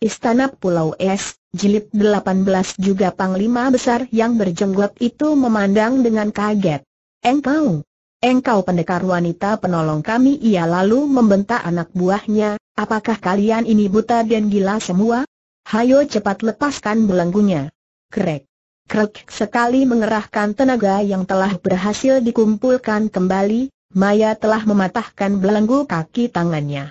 Istana Pulau Es, jilid 18 juga Panglima Besar yang berjenggot itu memandang dengan kaget. Engkau, engkau pendekar wanita penolong kami ia lalu membentak anak buahnya, apakah kalian ini buta dan gila semua? Hayo cepat lepaskan belenggunya. Krek. Krek sekali mengerahkan tenaga yang telah berhasil dikumpulkan kembali, Maya telah mematahkan belenggu kaki tangannya.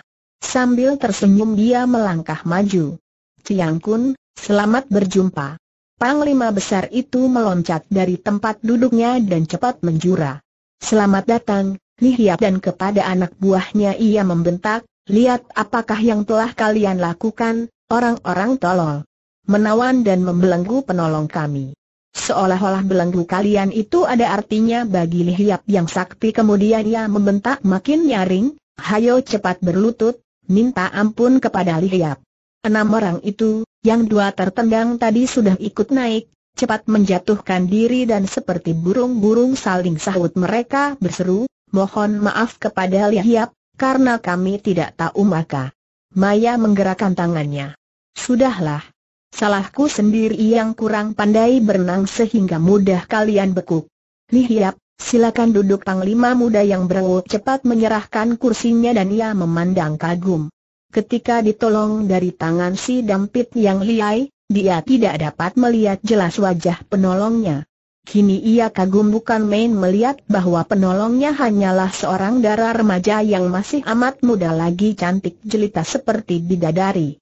Sambil tersenyum dia melangkah maju. Ciang Kun, selamat berjumpa. Panglima besar itu meloncat dari tempat duduknya dan cepat menjura. Selamat datang, Nihiap dan kepada anak buahnya ia membentak, lihat apakah yang telah kalian lakukan, orang-orang tolol. Menawan dan membelenggu penolong kami. Seolah-olah belenggu kalian itu ada artinya bagi Lihiap yang sakti kemudian ia membentak makin nyaring, hayo cepat berlutut, minta ampun kepada Lihiap. Enam orang itu, yang dua tertendang tadi sudah ikut naik, cepat menjatuhkan diri dan seperti burung-burung saling sahut mereka berseru, mohon maaf kepada Lihiap, karena kami tidak tahu maka. Maya menggerakkan tangannya. Sudahlah. Salahku sendiri yang kurang pandai berenang sehingga mudah kalian bekuk. Lihiap, Silakan duduk panglima muda yang berwuk cepat menyerahkan kursinya dan ia memandang kagum. Ketika ditolong dari tangan si dampit yang liai, dia tidak dapat melihat jelas wajah penolongnya. Kini ia kagum bukan main melihat bahwa penolongnya hanyalah seorang darah remaja yang masih amat muda lagi cantik jelita seperti bidadari.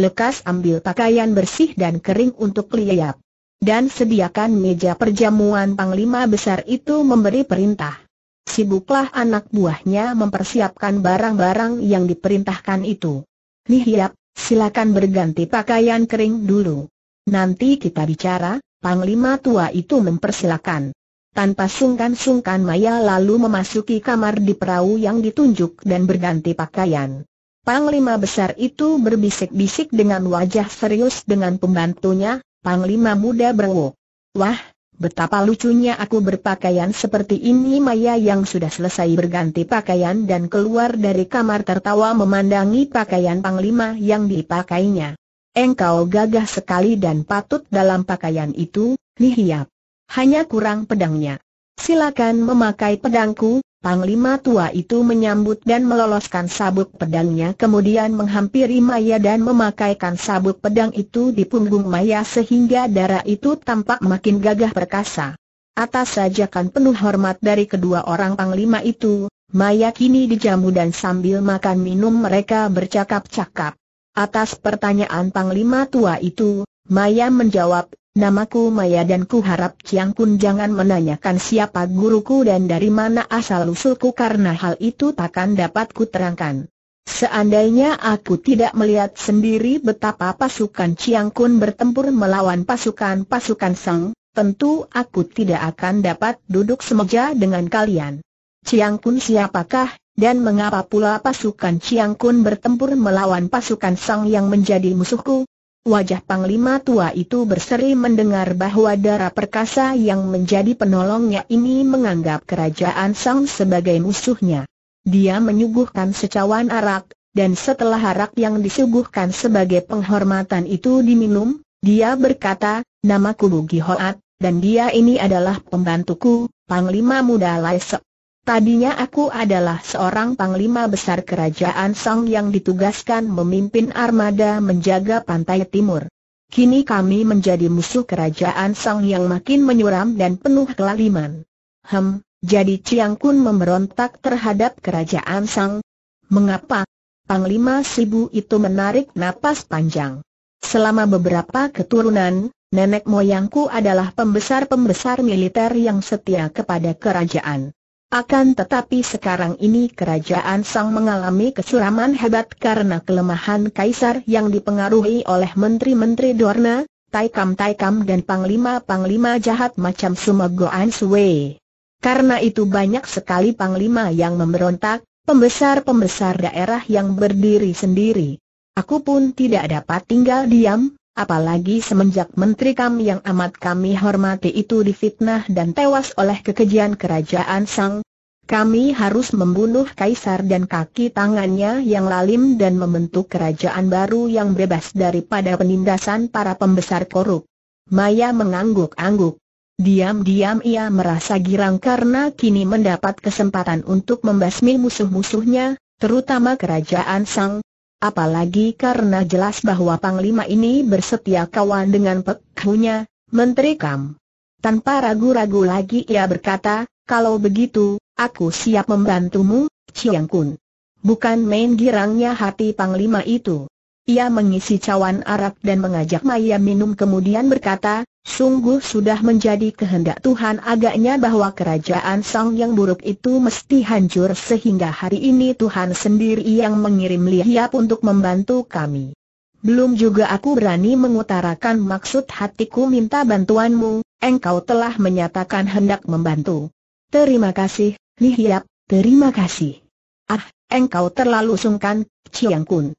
Lekas ambil pakaian bersih dan kering untuk liap dan sediakan meja perjamuan panglima besar itu memberi perintah. Sibuklah anak buahnya mempersiapkan barang-barang yang diperintahkan itu. Nih Yap, silakan berganti pakaian kering dulu. Nanti kita bicara, Panglima tua itu mempersilakan. Tanpa sungkan-sungkan Maya lalu memasuki kamar di perahu yang ditunjuk dan berganti pakaian. Panglima besar itu berbisik-bisik dengan wajah serius dengan pembantunya, Panglima muda berwo. Wah, betapa lucunya aku berpakaian seperti ini Maya yang sudah selesai berganti pakaian dan keluar dari kamar tertawa memandangi pakaian Panglima yang dipakainya. Engkau gagah sekali dan patut dalam pakaian itu, Nihiap. Hanya kurang pedangnya silakan memakai pedangku, Panglima tua itu menyambut dan meloloskan sabuk pedangnya kemudian menghampiri Maya dan memakaikan sabuk pedang itu di punggung Maya sehingga darah itu tampak makin gagah perkasa. Atas sajakan penuh hormat dari kedua orang Panglima itu, Maya kini dijamu dan sambil makan minum mereka bercakap-cakap. Atas pertanyaan Panglima tua itu, Maya menjawab Namaku Maya dan ku harap Chiang Kun jangan menanyakan siapa guruku dan dari mana asal-usulku karena hal itu takkan dapat ku terangkan. Seandainya aku tidak melihat sendiri betapa pasukan Chiang Kun bertempur melawan pasukan-pasukan Sang, tentu aku tidak akan dapat duduk semeja dengan kalian. Chiang Kun siapakah, dan mengapa pula pasukan Chiang Kun bertempur melawan pasukan Sang yang menjadi musuhku? Wajah panglima tua itu berseri mendengar bahwa darah perkasa yang menjadi penolongnya ini menganggap kerajaan Sang sebagai musuhnya. Dia menyuguhkan secawan arak, dan setelah arak yang disuguhkan sebagai penghormatan itu diminum, dia berkata, namaku Bugi Hoat, dan dia ini adalah pembantuku, Panglima Muda Lai Tadinya aku adalah seorang panglima besar kerajaan Song yang ditugaskan memimpin armada menjaga pantai timur. Kini kami menjadi musuh kerajaan Song yang makin menyuram dan penuh kelaliman. Hem, jadi Chiang Kun memberontak terhadap kerajaan Song? Mengapa? Panglima Sibu itu menarik napas panjang. Selama beberapa keturunan, nenek moyangku adalah pembesar-pembesar militer yang setia kepada kerajaan. Akan tetapi sekarang ini kerajaan Sang mengalami kesuraman hebat karena kelemahan kaisar yang dipengaruhi oleh menteri-menteri Dorna, Taikam-Taikam dan Panglima-Panglima jahat macam Sumegoan Sui. Karena itu banyak sekali Panglima yang memberontak, pembesar-pembesar daerah yang berdiri sendiri. Aku pun tidak dapat tinggal diam, apalagi semenjak menteri kami yang amat kami hormati itu difitnah dan tewas oleh kekejian kerajaan Sang. Kami harus membunuh kaisar dan kaki tangannya yang lalim dan membentuk kerajaan baru yang bebas daripada penindasan para pembesar korup. Maya mengangguk-angguk. Diam-diam ia merasa girang karena kini mendapat kesempatan untuk membasmi musuh-musuhnya, terutama kerajaan Sang, Apalagi karena jelas bahwa Panglima ini bersetia kawan dengan pekhunya, Menteri Kam. Tanpa ragu-ragu lagi ia berkata, kalau begitu, aku siap membantumu, Chiang Kun. Bukan main girangnya hati Panglima itu. Ia mengisi cawan arak dan mengajak Maya minum kemudian berkata, Sungguh sudah menjadi kehendak Tuhan agaknya bahwa kerajaan sang yang buruk itu mesti hancur sehingga hari ini Tuhan sendiri yang mengirim Lihiap untuk membantu kami. Belum juga aku berani mengutarakan maksud hatiku minta bantuanmu, engkau telah menyatakan hendak membantu. Terima kasih, Lihiap, terima kasih. Ah, engkau terlalu sungkan, Chiang Kun.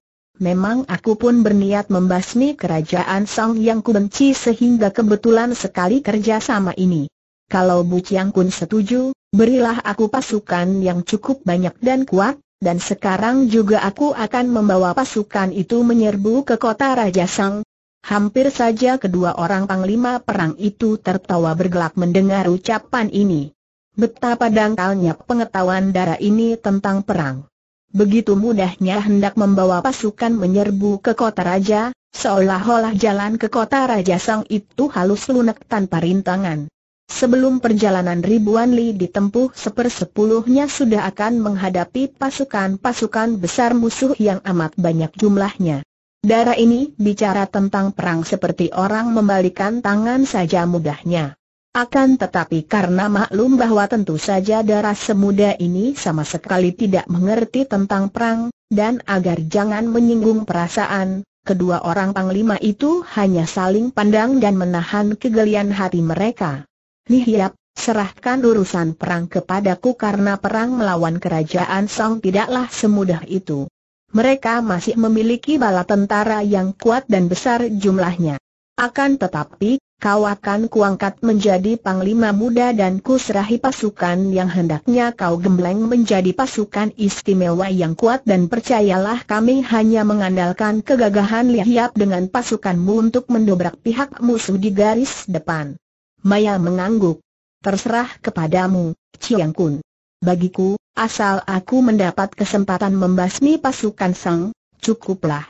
Memang aku pun berniat membasmi kerajaan Song yang kubenci sehingga kebetulan sekali kerjasama ini. Kalau Bu Chiang Kun setuju, berilah aku pasukan yang cukup banyak dan kuat, dan sekarang juga aku akan membawa pasukan itu menyerbu ke kota Raja Sang. Hampir saja kedua orang panglima perang itu tertawa bergelak mendengar ucapan ini. Betapa dangkalnya pengetahuan darah ini tentang perang. Begitu mudahnya hendak membawa pasukan menyerbu ke kota raja, seolah-olah jalan ke kota raja sang itu halus lunak tanpa rintangan. Sebelum perjalanan ribuan li ditempuh sepersepuluhnya sudah akan menghadapi pasukan-pasukan besar musuh yang amat banyak jumlahnya. Darah ini bicara tentang perang seperti orang membalikan tangan saja mudahnya. Akan tetapi karena maklum bahwa tentu saja darah semuda ini sama sekali tidak mengerti tentang perang, dan agar jangan menyinggung perasaan, kedua orang panglima itu hanya saling pandang dan menahan kegelian hati mereka. Lihiap, serahkan urusan perang kepadaku karena perang melawan kerajaan Song tidaklah semudah itu. Mereka masih memiliki bala tentara yang kuat dan besar jumlahnya. Akan tetapi, kau akan kuangkat menjadi panglima muda dan kuserahi pasukan yang hendaknya kau gembleng menjadi pasukan istimewa yang kuat dan percayalah kami hanya mengandalkan kegagahan Lihiap dengan pasukanmu untuk mendobrak pihak musuh di garis depan. Maya mengangguk. Terserah kepadamu, Chiang Kun. Bagiku, asal aku mendapat kesempatan membasmi pasukan Sang, cukuplah.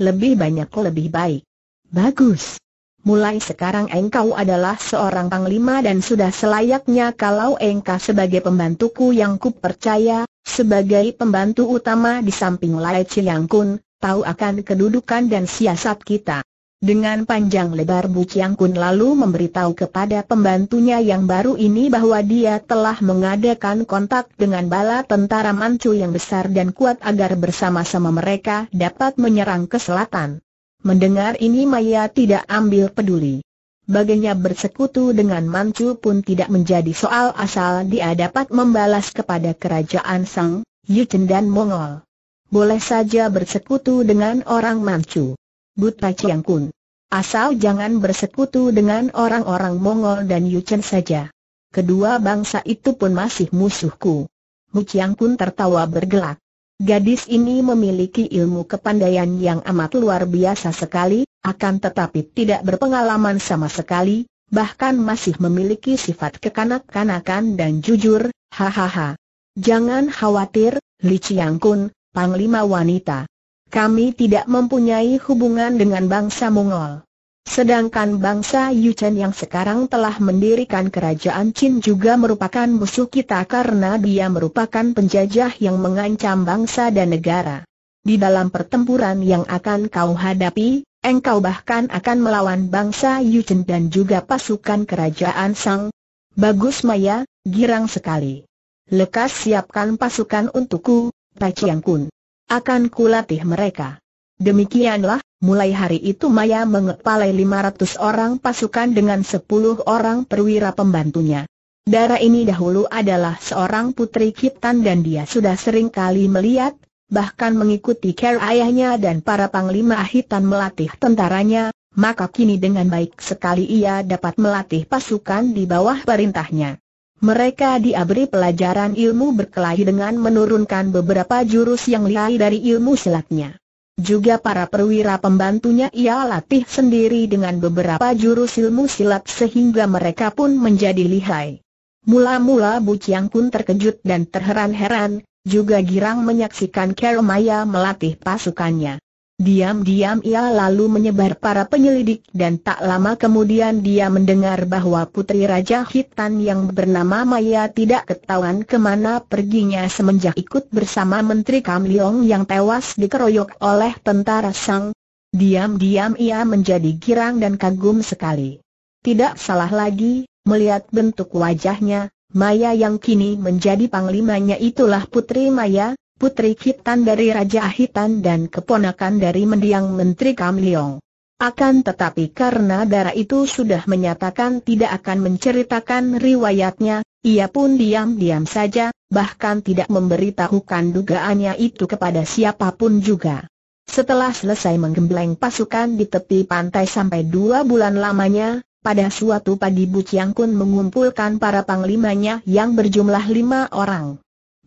Lebih banyak lebih baik. Bagus. Mulai sekarang engkau adalah seorang panglima dan sudah selayaknya kalau engkau sebagai pembantuku yang kupercaya, sebagai pembantu utama di samping Lai Chiang Kun, tahu akan kedudukan dan siasat kita. Dengan panjang lebar Bu Chiang Kun lalu memberitahu kepada pembantunya yang baru ini bahwa dia telah mengadakan kontak dengan bala tentara Manchu yang besar dan kuat agar bersama-sama mereka dapat menyerang ke selatan. Mendengar ini Maya tidak ambil peduli. Baginya bersekutu dengan Mancu pun tidak menjadi soal asal dia dapat membalas kepada kerajaan Sang, Yuchen dan Mongol. Boleh saja bersekutu dengan orang Mancu. Buta Chiang Kun. Asal jangan bersekutu dengan orang-orang Mongol dan Yuchen saja. Kedua bangsa itu pun masih musuhku. Mu Chiang Kun tertawa bergelak. Gadis ini memiliki ilmu kepandaian yang amat luar biasa sekali, akan tetapi tidak berpengalaman sama sekali, bahkan masih memiliki sifat kekanak-kanakan dan jujur, hahaha. Jangan khawatir, Li Chiang Kun, Panglima Wanita. Kami tidak mempunyai hubungan dengan bangsa Mongol. Sedangkan bangsa Yuchen yang sekarang telah mendirikan kerajaan Qin juga merupakan musuh kita karena dia merupakan penjajah yang mengancam bangsa dan negara. Di dalam pertempuran yang akan kau hadapi, engkau bahkan akan melawan bangsa Yuchen dan juga pasukan kerajaan Sang. Bagus Maya, girang sekali. Lekas siapkan pasukan untukku, Chiang Kun. Akan kulatih mereka. Demikianlah, mulai hari itu Maya mengepalai 500 orang pasukan dengan 10 orang perwira pembantunya. Dara ini dahulu adalah seorang putri Kitan dan dia sudah sering kali melihat, bahkan mengikuti care ayahnya dan para panglima Hitan melatih tentaranya, maka kini dengan baik sekali ia dapat melatih pasukan di bawah perintahnya. Mereka diabri pelajaran ilmu berkelahi dengan menurunkan beberapa jurus yang lihai dari ilmu silatnya. Juga para perwira pembantunya ia latih sendiri dengan beberapa jurus ilmu silat sehingga mereka pun menjadi lihai. Mula-mula Bu Chiang pun terkejut dan terheran-heran, juga girang menyaksikan Maya melatih pasukannya. Diam-diam ia lalu menyebar para penyelidik dan tak lama kemudian dia mendengar bahwa putri Raja Hitan yang bernama Maya tidak ketahuan kemana perginya semenjak ikut bersama Menteri Kam Leong yang tewas dikeroyok oleh tentara Sang. Diam-diam ia menjadi girang dan kagum sekali. Tidak salah lagi, melihat bentuk wajahnya, Maya yang kini menjadi panglimanya itulah putri Maya, putri Kitan dari Raja Ahitan dan keponakan dari mendiang Menteri Kam Leong. Akan tetapi karena darah itu sudah menyatakan tidak akan menceritakan riwayatnya, ia pun diam-diam saja, bahkan tidak memberitahukan dugaannya itu kepada siapapun juga. Setelah selesai menggembleng pasukan di tepi pantai sampai dua bulan lamanya, pada suatu pagi Bu Chiang Kun mengumpulkan para panglimanya yang berjumlah lima orang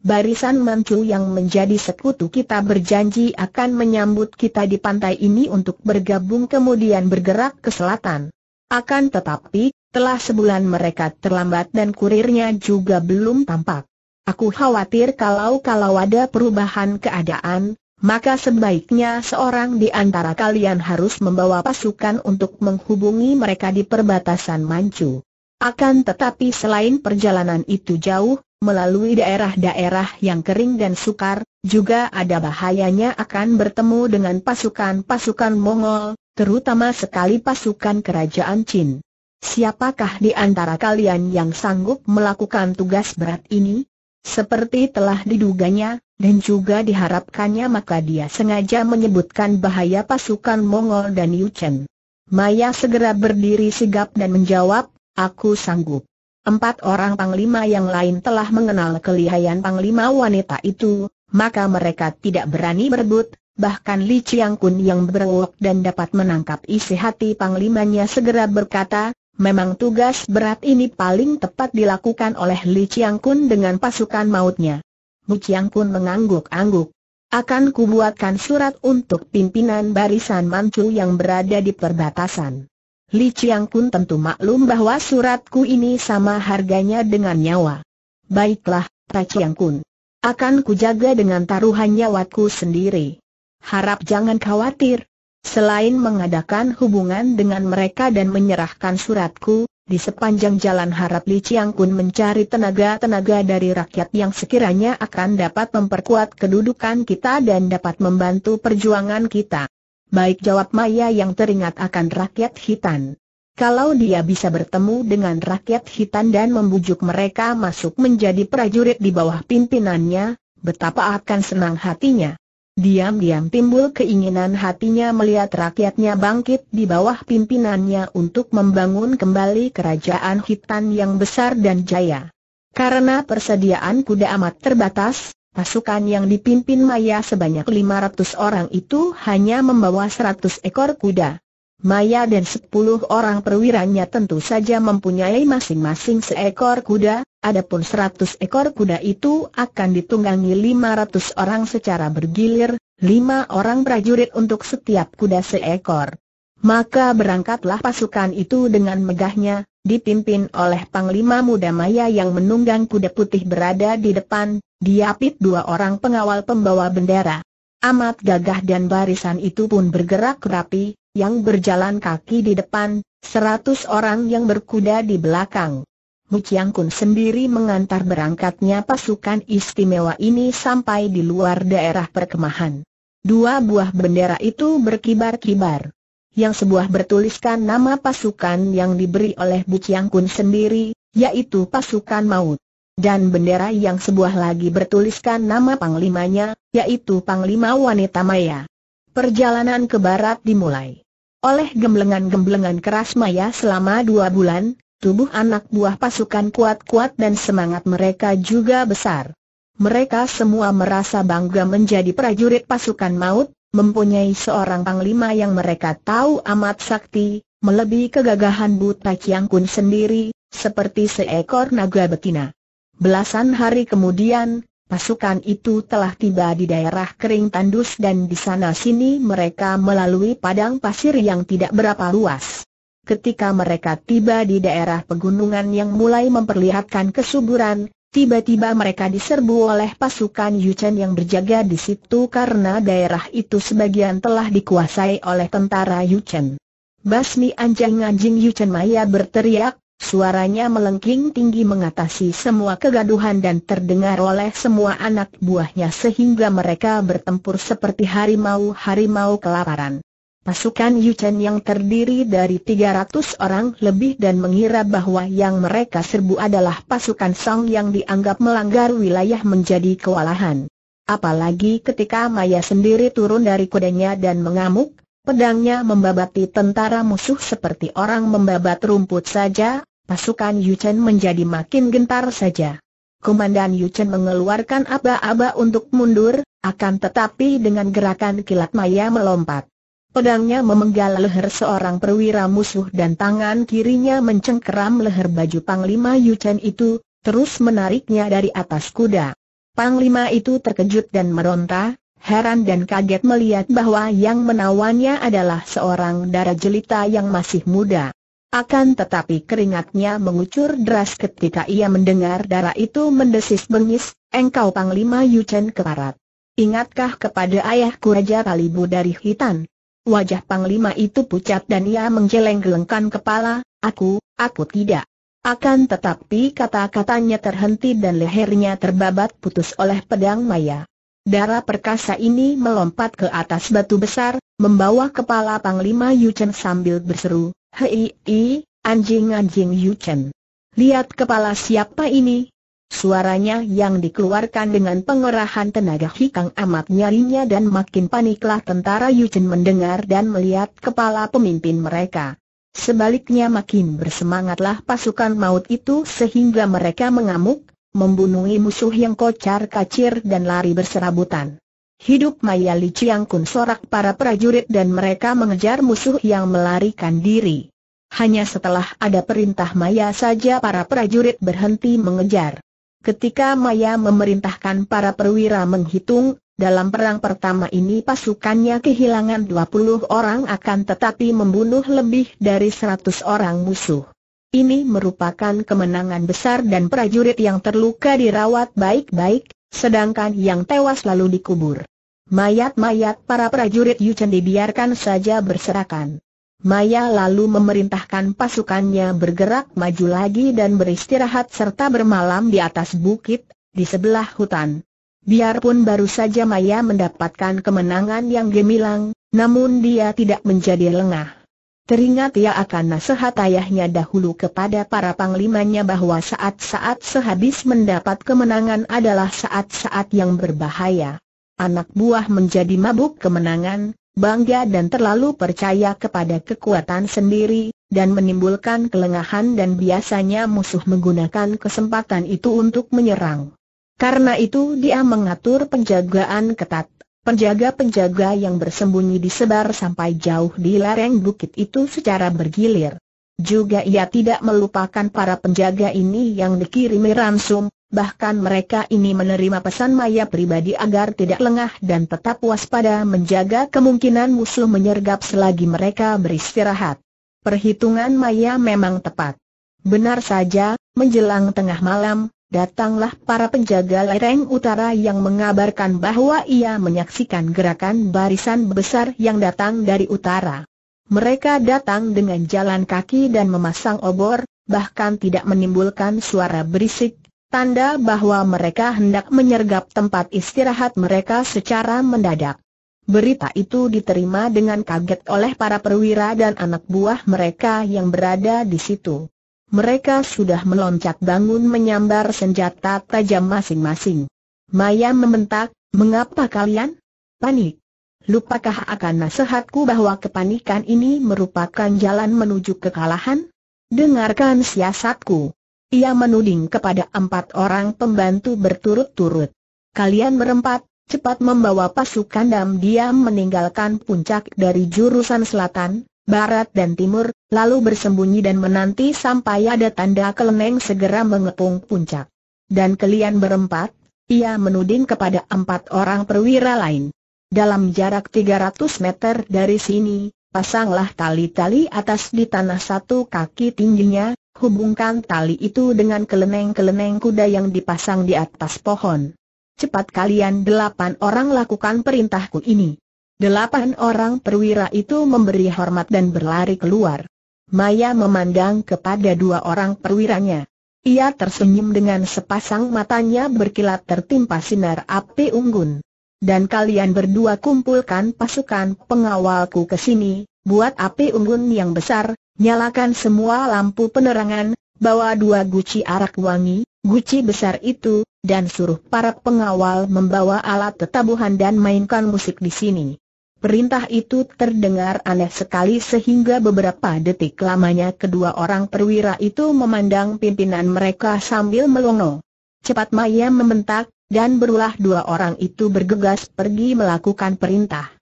barisan Manchu yang menjadi sekutu kita berjanji akan menyambut kita di pantai ini untuk bergabung kemudian bergerak ke selatan. Akan tetapi, telah sebulan mereka terlambat dan kurirnya juga belum tampak. Aku khawatir kalau-kalau ada perubahan keadaan, maka sebaiknya seorang di antara kalian harus membawa pasukan untuk menghubungi mereka di perbatasan Manchu. Akan tetapi selain perjalanan itu jauh, melalui daerah-daerah yang kering dan sukar, juga ada bahayanya akan bertemu dengan pasukan-pasukan Mongol, terutama sekali pasukan kerajaan Qin. Siapakah di antara kalian yang sanggup melakukan tugas berat ini? Seperti telah diduganya, dan juga diharapkannya maka dia sengaja menyebutkan bahaya pasukan Mongol dan Yuchen. Maya segera berdiri sigap dan menjawab, aku sanggup. Empat orang panglima yang lain telah mengenal kelihayan panglima wanita itu, maka mereka tidak berani berebut, bahkan Li Chiang Kun yang berwok dan dapat menangkap isi hati panglimanya segera berkata, memang tugas berat ini paling tepat dilakukan oleh Li Chiang Kun dengan pasukan mautnya. Mu Chiang Kun mengangguk-angguk. Akan kubuatkan surat untuk pimpinan barisan Manchu yang berada di perbatasan. Li Chiang Kun tentu maklum bahwa suratku ini sama harganya dengan nyawa. Baiklah, Ta Chiang Kun. Akan kujaga dengan taruhan nyawaku sendiri. Harap jangan khawatir. Selain mengadakan hubungan dengan mereka dan menyerahkan suratku, di sepanjang jalan harap Li Chiang Kun mencari tenaga-tenaga dari rakyat yang sekiranya akan dapat memperkuat kedudukan kita dan dapat membantu perjuangan kita. Baik jawab Maya yang teringat akan rakyat hitan. Kalau dia bisa bertemu dengan rakyat hitan dan membujuk mereka masuk menjadi prajurit di bawah pimpinannya, betapa akan senang hatinya. Diam-diam timbul keinginan hatinya melihat rakyatnya bangkit di bawah pimpinannya untuk membangun kembali kerajaan hitan yang besar dan jaya. Karena persediaan kuda amat terbatas, Pasukan yang dipimpin Maya sebanyak 500 orang itu hanya membawa 100 ekor kuda. Maya dan 10 orang perwiranya tentu saja mempunyai masing-masing seekor kuda, adapun 100 ekor kuda itu akan ditunggangi 500 orang secara bergilir, 5 orang prajurit untuk setiap kuda seekor. Maka berangkatlah pasukan itu dengan megahnya, dipimpin oleh Panglima Muda Maya yang menunggang kuda putih berada di depan, diapit dua orang pengawal pembawa bendera. Amat gagah dan barisan itu pun bergerak rapi, yang berjalan kaki di depan, seratus orang yang berkuda di belakang. Muciang Kun sendiri mengantar berangkatnya pasukan istimewa ini sampai di luar daerah perkemahan. Dua buah bendera itu berkibar-kibar yang sebuah bertuliskan nama pasukan yang diberi oleh Bu Chiang Kun sendiri, yaitu pasukan maut. Dan bendera yang sebuah lagi bertuliskan nama panglimanya, yaitu Panglima Wanita Maya. Perjalanan ke barat dimulai. Oleh gemblengan-gemblengan keras Maya selama dua bulan, tubuh anak buah pasukan kuat-kuat dan semangat mereka juga besar. Mereka semua merasa bangga menjadi prajurit pasukan maut, mempunyai seorang panglima yang mereka tahu amat sakti, melebihi kegagahan Buta Chiang Kun sendiri, seperti seekor naga betina. Belasan hari kemudian, pasukan itu telah tiba di daerah kering tandus dan di sana-sini mereka melalui padang pasir yang tidak berapa luas. Ketika mereka tiba di daerah pegunungan yang mulai memperlihatkan kesuburan, Tiba-tiba mereka diserbu oleh pasukan Yuchen yang berjaga di situ karena daerah itu sebagian telah dikuasai oleh tentara Yuchen. Basmi anjing-anjing Yuchen Maya berteriak, suaranya melengking tinggi mengatasi semua kegaduhan dan terdengar oleh semua anak buahnya sehingga mereka bertempur seperti harimau-harimau kelaparan. Pasukan Yuchen yang terdiri dari 300 orang lebih dan mengira bahwa yang mereka serbu adalah pasukan Song yang dianggap melanggar wilayah menjadi kewalahan. Apalagi ketika Maya sendiri turun dari kudanya dan mengamuk, pedangnya membabati tentara musuh seperti orang membabat rumput saja, pasukan Yuchen menjadi makin gentar saja. Komandan Yuchen mengeluarkan aba-aba untuk mundur, akan tetapi dengan gerakan kilat Maya melompat. Pedangnya memenggal leher seorang perwira musuh dan tangan kirinya mencengkeram leher baju Panglima Yuchen itu, terus menariknya dari atas kuda. Panglima itu terkejut dan meronta, heran dan kaget melihat bahwa yang menawannya adalah seorang darah jelita yang masih muda. Akan tetapi keringatnya mengucur deras ketika ia mendengar darah itu mendesis bengis, engkau Panglima Yuchen keparat. Ingatkah kepada ayahku Raja Kalibu dari Hitan? Wajah Panglima itu pucat dan ia menggeleng-gelengkan kepala, aku, aku tidak. Akan tetapi kata-katanya terhenti dan lehernya terbabat putus oleh pedang maya. Darah perkasa ini melompat ke atas batu besar, membawa kepala Panglima Yuchen sambil berseru, Hei, anjing-anjing Yuchen. Lihat kepala siapa ini, Suaranya yang dikeluarkan dengan pengerahan tenaga hikang amat nyarinya dan makin paniklah tentara Yuchen mendengar dan melihat kepala pemimpin mereka. Sebaliknya makin bersemangatlah pasukan maut itu sehingga mereka mengamuk, membunuh musuh yang kocar kacir dan lari berserabutan. Hidup Maya Li Chiang Kun sorak para prajurit dan mereka mengejar musuh yang melarikan diri. Hanya setelah ada perintah Maya saja para prajurit berhenti mengejar. Ketika Maya memerintahkan para perwira menghitung, dalam perang pertama ini pasukannya kehilangan 20 orang akan tetapi membunuh lebih dari 100 orang musuh. Ini merupakan kemenangan besar dan prajurit yang terluka dirawat baik-baik, sedangkan yang tewas lalu dikubur. Mayat-mayat para prajurit Yuchen dibiarkan saja berserakan. Maya lalu memerintahkan pasukannya bergerak maju lagi dan beristirahat serta bermalam di atas bukit, di sebelah hutan. Biarpun baru saja Maya mendapatkan kemenangan yang gemilang, namun dia tidak menjadi lengah. Teringat ia akan nasihat ayahnya dahulu kepada para panglimanya bahwa saat-saat sehabis mendapat kemenangan adalah saat-saat yang berbahaya. Anak buah menjadi mabuk kemenangan, bangga dan terlalu percaya kepada kekuatan sendiri, dan menimbulkan kelengahan dan biasanya musuh menggunakan kesempatan itu untuk menyerang. Karena itu dia mengatur penjagaan ketat, penjaga-penjaga yang bersembunyi disebar sampai jauh di lereng bukit itu secara bergilir. Juga ia tidak melupakan para penjaga ini yang dikirimi ransum, bahkan mereka ini menerima pesan maya pribadi agar tidak lengah dan tetap waspada menjaga kemungkinan musuh menyergap selagi mereka beristirahat. Perhitungan maya memang tepat. Benar saja, menjelang tengah malam, datanglah para penjaga lereng utara yang mengabarkan bahwa ia menyaksikan gerakan barisan besar yang datang dari utara. Mereka datang dengan jalan kaki dan memasang obor, bahkan tidak menimbulkan suara berisik, tanda bahwa mereka hendak menyergap tempat istirahat mereka secara mendadak. Berita itu diterima dengan kaget oleh para perwira dan anak buah mereka yang berada di situ. Mereka sudah meloncat bangun menyambar senjata tajam masing-masing. Maya membentak, mengapa kalian panik? Lupakah akan nasihatku bahwa kepanikan ini merupakan jalan menuju kekalahan? Dengarkan siasatku. Ia menuding kepada empat orang pembantu berturut-turut. Kalian berempat, cepat membawa pasukan dam diam meninggalkan puncak dari jurusan selatan, barat dan timur, lalu bersembunyi dan menanti sampai ada tanda keleneng segera mengepung puncak. Dan kalian berempat, ia menuding kepada empat orang perwira lain. Dalam jarak 300 meter dari sini, pasanglah tali-tali atas di tanah satu kaki tingginya, Hubungkan tali itu dengan keleneng-keleneng kuda yang dipasang di atas pohon. Cepat kalian delapan orang lakukan perintahku ini. Delapan orang perwira itu memberi hormat dan berlari keluar. Maya memandang kepada dua orang perwiranya. Ia tersenyum dengan sepasang matanya berkilat tertimpa sinar api unggun. Dan kalian berdua kumpulkan pasukan pengawalku ke sini, buat api unggun yang besar, Nyalakan semua lampu penerangan, bawa dua guci arak wangi, guci besar itu, dan suruh para pengawal membawa alat tetabuhan dan mainkan musik di sini. Perintah itu terdengar aneh sekali sehingga beberapa detik lamanya kedua orang perwira itu memandang pimpinan mereka sambil melongo. Cepat Maya membentak, dan berulah dua orang itu bergegas pergi melakukan perintah.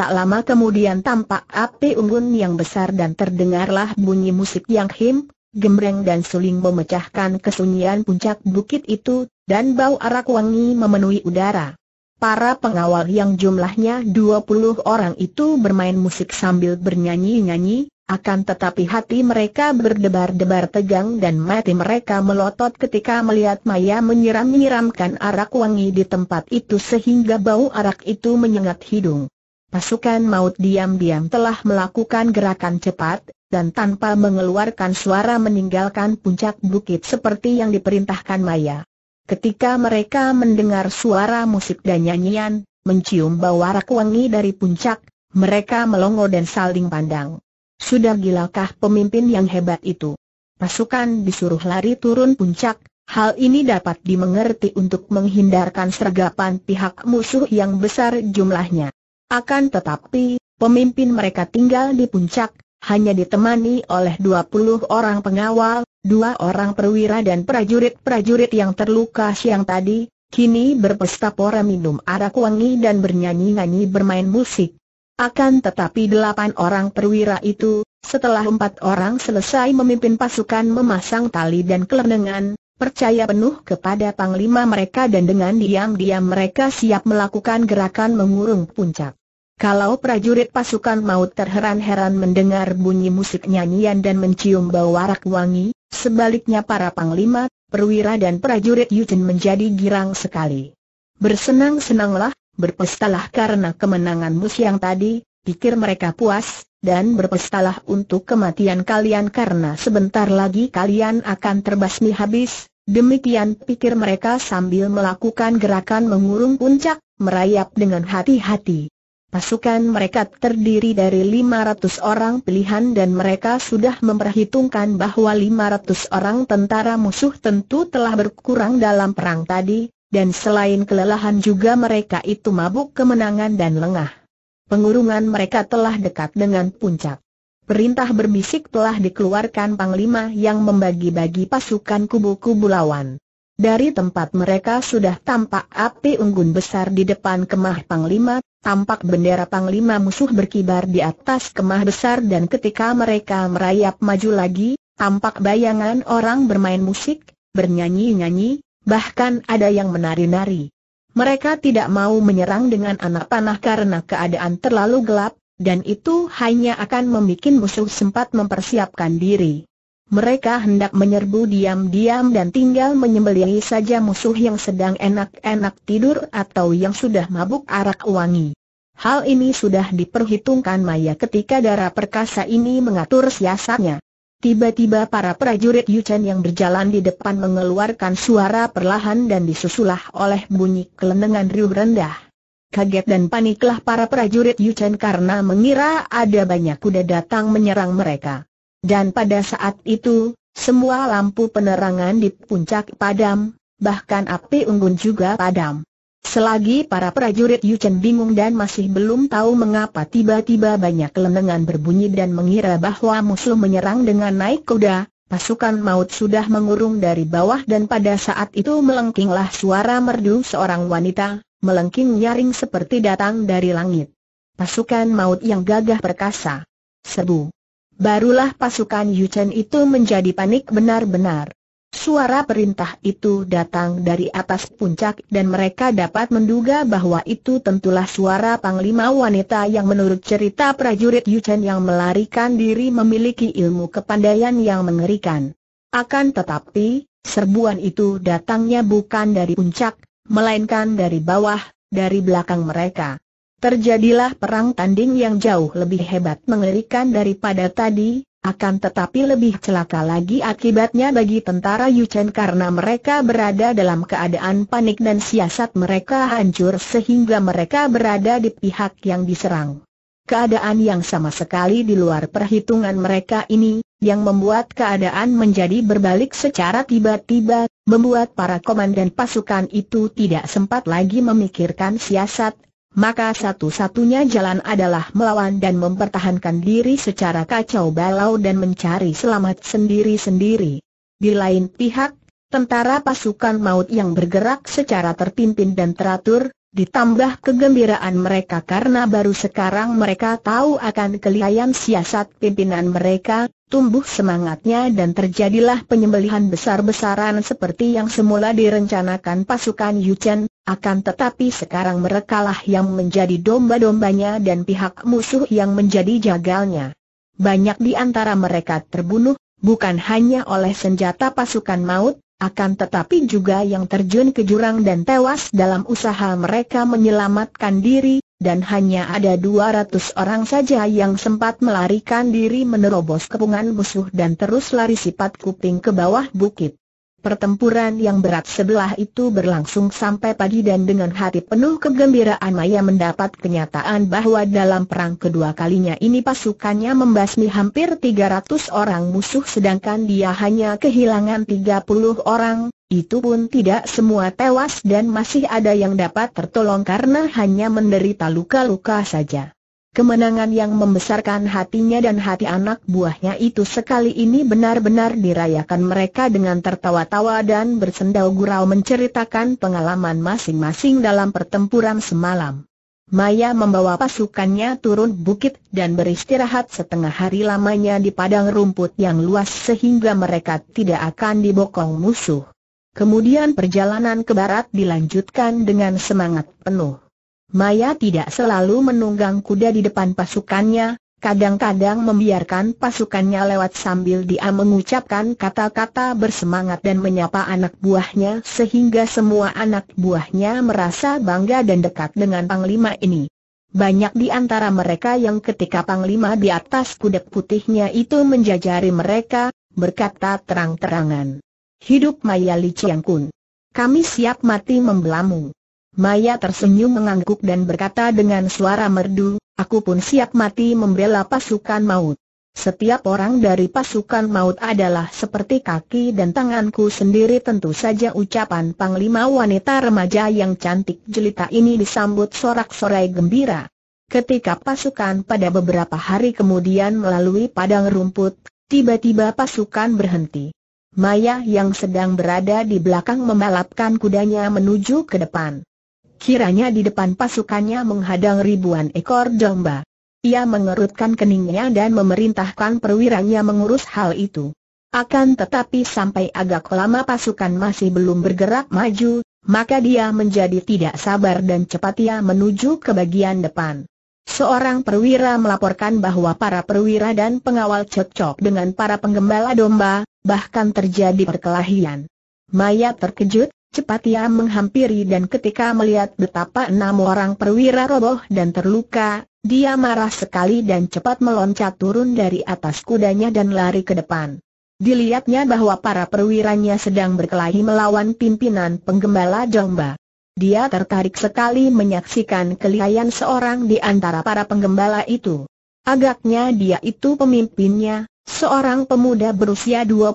Tak lama kemudian tampak api unggun yang besar dan terdengarlah bunyi musik yang him, gembreng dan suling memecahkan kesunyian puncak bukit itu, dan bau arak wangi memenuhi udara. Para pengawal yang jumlahnya 20 orang itu bermain musik sambil bernyanyi-nyanyi, akan tetapi hati mereka berdebar-debar tegang dan mati mereka melotot ketika melihat Maya menyiram-nyiramkan arak wangi di tempat itu sehingga bau arak itu menyengat hidung. Pasukan maut diam-diam telah melakukan gerakan cepat, dan tanpa mengeluarkan suara meninggalkan puncak bukit seperti yang diperintahkan Maya. Ketika mereka mendengar suara musik dan nyanyian, mencium bau arak wangi dari puncak, mereka melongo dan saling pandang. Sudah gilakah pemimpin yang hebat itu? Pasukan disuruh lari turun puncak, Hal ini dapat dimengerti untuk menghindarkan sergapan pihak musuh yang besar jumlahnya. Akan tetapi, pemimpin mereka tinggal di puncak, hanya ditemani oleh 20 orang pengawal, dua orang perwira dan prajurit-prajurit yang terluka siang tadi, kini berpesta pora minum arak wangi dan bernyanyi-nyanyi bermain musik. Akan tetapi delapan orang perwira itu, setelah empat orang selesai memimpin pasukan memasang tali dan kelenengan, percaya penuh kepada panglima mereka dan dengan diam-diam mereka siap melakukan gerakan mengurung puncak. Kalau prajurit pasukan maut terheran-heran mendengar bunyi musik nyanyian dan mencium bau warak wangi, sebaliknya para panglima, perwira dan prajurit Yujin menjadi girang sekali. Bersenang-senanglah, berpestalah karena kemenangan mus yang tadi, pikir mereka puas, dan berpestalah untuk kematian kalian karena sebentar lagi kalian akan terbasmi habis, demikian pikir mereka sambil melakukan gerakan mengurung puncak, merayap dengan hati-hati. Pasukan mereka terdiri dari 500 orang pilihan dan mereka sudah memperhitungkan bahwa 500 orang tentara musuh tentu telah berkurang dalam perang tadi, dan selain kelelahan juga mereka itu mabuk kemenangan dan lengah. Pengurungan mereka telah dekat dengan puncak. Perintah berbisik telah dikeluarkan Panglima yang membagi-bagi pasukan kubu-kubu lawan. Dari tempat mereka sudah tampak api unggun besar di depan kemah Panglima, tampak bendera Panglima musuh berkibar di atas kemah besar dan ketika mereka merayap maju lagi, tampak bayangan orang bermain musik, bernyanyi-nyanyi, bahkan ada yang menari-nari. Mereka tidak mau menyerang dengan anak panah karena keadaan terlalu gelap, dan itu hanya akan membuat musuh sempat mempersiapkan diri. Mereka hendak menyerbu diam-diam dan tinggal menyembelih saja musuh yang sedang enak-enak tidur atau yang sudah mabuk arak wangi. Hal ini sudah diperhitungkan Maya ketika darah perkasa ini mengatur siasatnya. Tiba-tiba para prajurit Yuchen yang berjalan di depan mengeluarkan suara perlahan dan disusulah oleh bunyi kelenengan riuh rendah. Kaget dan paniklah para prajurit Yuchen karena mengira ada banyak kuda datang menyerang mereka. Dan pada saat itu, semua lampu penerangan di puncak padam, bahkan api unggun juga padam. Selagi para prajurit Yuchen bingung dan masih belum tahu mengapa tiba-tiba banyak lenengan berbunyi dan mengira bahwa musuh menyerang dengan naik kuda, pasukan maut sudah mengurung dari bawah dan pada saat itu melengkinglah suara merdu seorang wanita, melengking nyaring seperti datang dari langit. Pasukan maut yang gagah perkasa. Serbu barulah pasukan Yuchen itu menjadi panik benar-benar. Suara perintah itu datang dari atas puncak dan mereka dapat menduga bahwa itu tentulah suara panglima wanita yang menurut cerita prajurit Yuchen yang melarikan diri memiliki ilmu kepandaian yang mengerikan. Akan tetapi, serbuan itu datangnya bukan dari puncak, melainkan dari bawah, dari belakang mereka. Terjadilah perang tanding yang jauh lebih hebat mengerikan daripada tadi, akan tetapi lebih celaka lagi akibatnya bagi tentara Yuchen karena mereka berada dalam keadaan panik dan siasat mereka hancur sehingga mereka berada di pihak yang diserang. Keadaan yang sama sekali di luar perhitungan mereka ini, yang membuat keadaan menjadi berbalik secara tiba-tiba, membuat para komandan pasukan itu tidak sempat lagi memikirkan siasat maka satu-satunya jalan adalah melawan dan mempertahankan diri secara kacau balau dan mencari selamat sendiri-sendiri. Di lain pihak, tentara pasukan maut yang bergerak secara terpimpin dan teratur, Ditambah kegembiraan mereka karena baru sekarang mereka tahu akan kelihayan siasat pimpinan mereka, tumbuh semangatnya dan terjadilah penyembelihan besar-besaran seperti yang semula direncanakan pasukan Yuchen, akan tetapi sekarang merekalah yang menjadi domba-dombanya dan pihak musuh yang menjadi jagalnya. Banyak di antara mereka terbunuh, bukan hanya oleh senjata pasukan maut, akan tetapi juga yang terjun ke jurang dan tewas dalam usaha mereka menyelamatkan diri, dan hanya ada 200 orang saja yang sempat melarikan diri menerobos kepungan musuh dan terus lari sifat kuping ke bawah bukit. Pertempuran yang berat sebelah itu berlangsung sampai pagi dan dengan hati penuh kegembiraan Maya mendapat kenyataan bahwa dalam perang kedua kalinya ini pasukannya membasmi hampir 300 orang musuh sedangkan dia hanya kehilangan 30 orang, itu pun tidak semua tewas dan masih ada yang dapat tertolong karena hanya menderita luka-luka saja. Kemenangan yang membesarkan hatinya dan hati anak buahnya itu sekali ini benar-benar dirayakan mereka dengan tertawa-tawa dan bersendau gurau menceritakan pengalaman masing-masing dalam pertempuran semalam. Maya membawa pasukannya turun bukit dan beristirahat setengah hari lamanya di padang rumput yang luas sehingga mereka tidak akan dibokong musuh. Kemudian perjalanan ke barat dilanjutkan dengan semangat penuh. Maya tidak selalu menunggang kuda di depan pasukannya, kadang-kadang membiarkan pasukannya lewat sambil dia mengucapkan kata-kata bersemangat dan menyapa anak buahnya sehingga semua anak buahnya merasa bangga dan dekat dengan Panglima ini. Banyak di antara mereka yang ketika Panglima di atas kuda putihnya itu menjajari mereka, berkata terang-terangan. Hidup Maya Li Chiang Kun. Kami siap mati membelamu. Maya tersenyum mengangguk dan berkata dengan suara merdu, aku pun siap mati membela pasukan maut. Setiap orang dari pasukan maut adalah seperti kaki dan tanganku sendiri tentu saja ucapan Panglima wanita remaja yang cantik jelita ini disambut sorak-sorai gembira. Ketika pasukan pada beberapa hari kemudian melalui padang rumput, tiba-tiba pasukan berhenti. Maya yang sedang berada di belakang memalapkan kudanya menuju ke depan. Kiranya di depan pasukannya menghadang ribuan ekor domba. Ia mengerutkan keningnya dan memerintahkan perwiranya mengurus hal itu. Akan tetapi sampai agak lama pasukan masih belum bergerak maju, maka dia menjadi tidak sabar dan cepat ia menuju ke bagian depan. Seorang perwira melaporkan bahwa para perwira dan pengawal cocok dengan para penggembala domba, bahkan terjadi perkelahian. Maya terkejut, Cepat ia menghampiri dan ketika melihat betapa enam orang perwira roboh dan terluka, dia marah sekali dan cepat meloncat turun dari atas kudanya dan lari ke depan. Dilihatnya bahwa para perwiranya sedang berkelahi melawan pimpinan penggembala domba. Dia tertarik sekali menyaksikan kelihayan seorang di antara para penggembala itu. Agaknya dia itu pemimpinnya, seorang pemuda berusia 25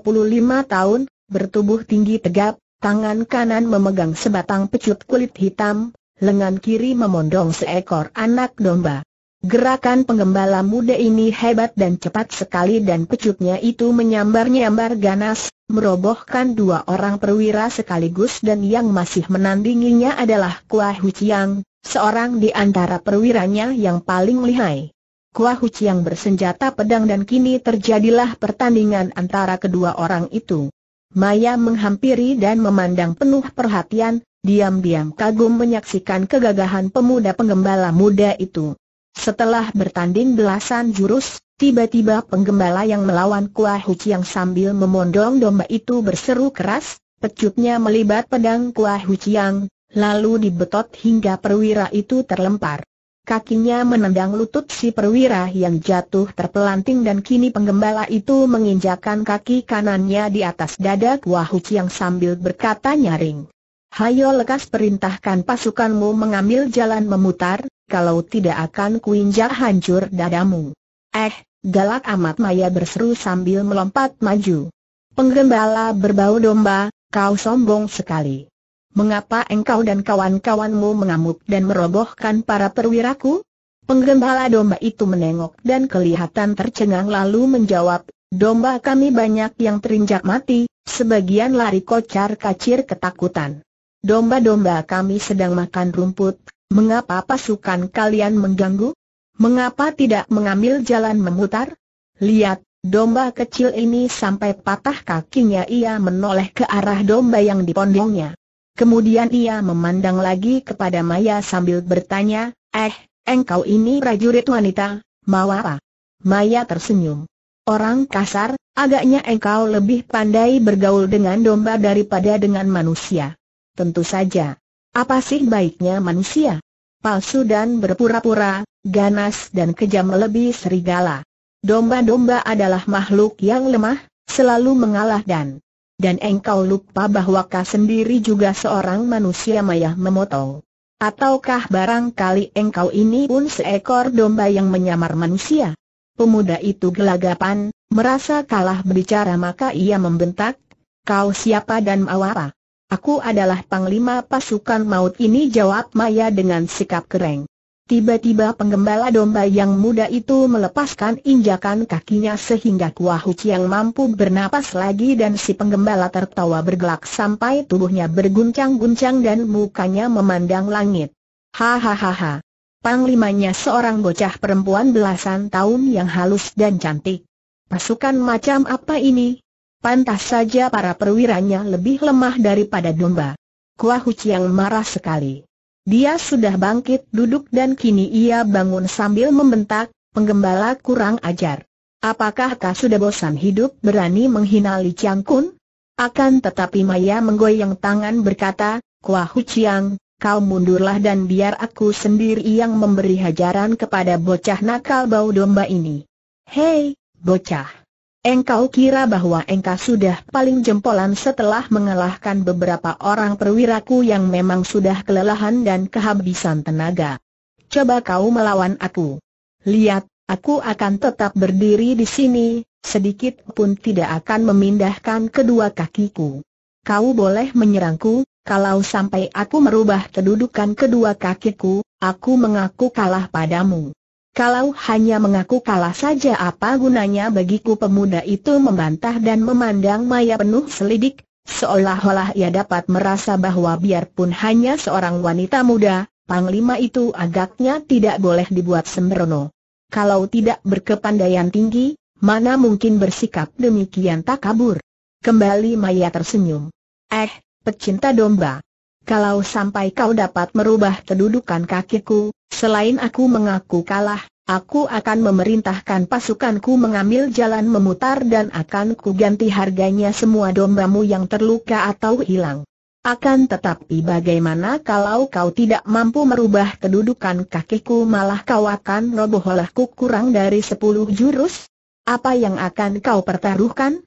tahun, bertubuh tinggi tegap, Tangan kanan memegang sebatang pecut kulit hitam, lengan kiri memondong seekor anak domba. Gerakan penggembala muda ini hebat dan cepat sekali dan pecutnya itu menyambar-nyambar ganas, merobohkan dua orang perwira sekaligus dan yang masih menandinginya adalah Kua Huciang, seorang di antara perwiranya yang paling lihai. Kua Huciang bersenjata pedang dan kini terjadilah pertandingan antara kedua orang itu. Maya menghampiri dan memandang penuh perhatian, diam-diam kagum menyaksikan kegagahan pemuda penggembala muda itu. Setelah bertanding belasan jurus, tiba-tiba penggembala yang melawan Kua Huciang sambil memondong domba itu berseru keras, pecutnya melibat pedang Kua Huciang, lalu dibetot hingga perwira itu terlempar. Kakinya menendang lutut si perwira yang jatuh terpelanting dan kini penggembala itu menginjakan kaki kanannya di atas dada Wahu yang sambil berkata nyaring. Hayo lekas perintahkan pasukanmu mengambil jalan memutar, kalau tidak akan kuinjak hancur dadamu. Eh, galak amat Maya berseru sambil melompat maju. Penggembala berbau domba, kau sombong sekali. Mengapa engkau dan kawan-kawanmu mengamuk dan merobohkan para perwiraku? Penggembala domba itu menengok dan kelihatan tercengang lalu menjawab, Domba kami banyak yang terinjak mati, sebagian lari kocar kacir ketakutan. Domba-domba kami sedang makan rumput, mengapa pasukan kalian mengganggu? Mengapa tidak mengambil jalan memutar? Lihat, Domba kecil ini sampai patah kakinya ia menoleh ke arah domba yang dipondongnya. Kemudian ia memandang lagi kepada Maya sambil bertanya, eh, engkau ini prajurit wanita, mau apa? Maya tersenyum. Orang kasar, agaknya engkau lebih pandai bergaul dengan domba daripada dengan manusia. Tentu saja. Apa sih baiknya manusia? Palsu dan berpura-pura, ganas dan kejam lebih serigala. Domba-domba adalah makhluk yang lemah, selalu mengalah dan dan engkau lupa bahwa kau sendiri juga seorang manusia Maya memotong. Ataukah barangkali engkau ini pun seekor domba yang menyamar manusia? Pemuda itu gelagapan, merasa kalah berbicara maka ia membentak, kau siapa dan mau apa? Aku adalah panglima pasukan maut ini jawab Maya dengan sikap kering. Tiba-tiba penggembala domba yang muda itu melepaskan injakan kakinya sehingga Kua yang mampu bernapas lagi dan si penggembala tertawa bergelak sampai tubuhnya berguncang-guncang dan mukanya memandang langit. Hahaha. Panglimanya seorang bocah perempuan belasan tahun yang halus dan cantik. Pasukan macam apa ini? Pantas saja para perwiranya lebih lemah daripada domba. Kua yang marah sekali. Dia sudah bangkit duduk dan kini ia bangun sambil membentak, penggembala kurang ajar. Apakah kau sudah bosan hidup berani menghina Li Chiang Kun? Akan tetapi Maya menggoyang tangan berkata, Kuah Hu Chiang, kau mundurlah dan biar aku sendiri yang memberi hajaran kepada bocah nakal bau domba ini. Hei, bocah! Engkau kira bahwa engkau sudah paling jempolan setelah mengalahkan beberapa orang perwiraku yang memang sudah kelelahan dan kehabisan tenaga. Coba kau melawan aku. Lihat, aku akan tetap berdiri di sini, sedikit pun tidak akan memindahkan kedua kakiku. Kau boleh menyerangku, kalau sampai aku merubah kedudukan kedua kakiku, aku mengaku kalah padamu. Kalau hanya mengaku kalah saja apa gunanya bagiku pemuda itu membantah dan memandang Maya penuh selidik, seolah-olah ia dapat merasa bahwa biarpun hanya seorang wanita muda, Panglima itu agaknya tidak boleh dibuat sembrono. Kalau tidak berkepandaian tinggi, mana mungkin bersikap demikian tak kabur. Kembali Maya tersenyum. Eh, pecinta domba. Kalau sampai kau dapat merubah kedudukan kakiku, Selain aku mengaku kalah, aku akan memerintahkan pasukanku mengambil jalan memutar dan akan kuganti harganya semua dombamu yang terluka atau hilang. Akan tetapi bagaimana kalau kau tidak mampu merubah kedudukan kakiku malah kau akan roboh olehku kurang dari sepuluh jurus? Apa yang akan kau pertaruhkan?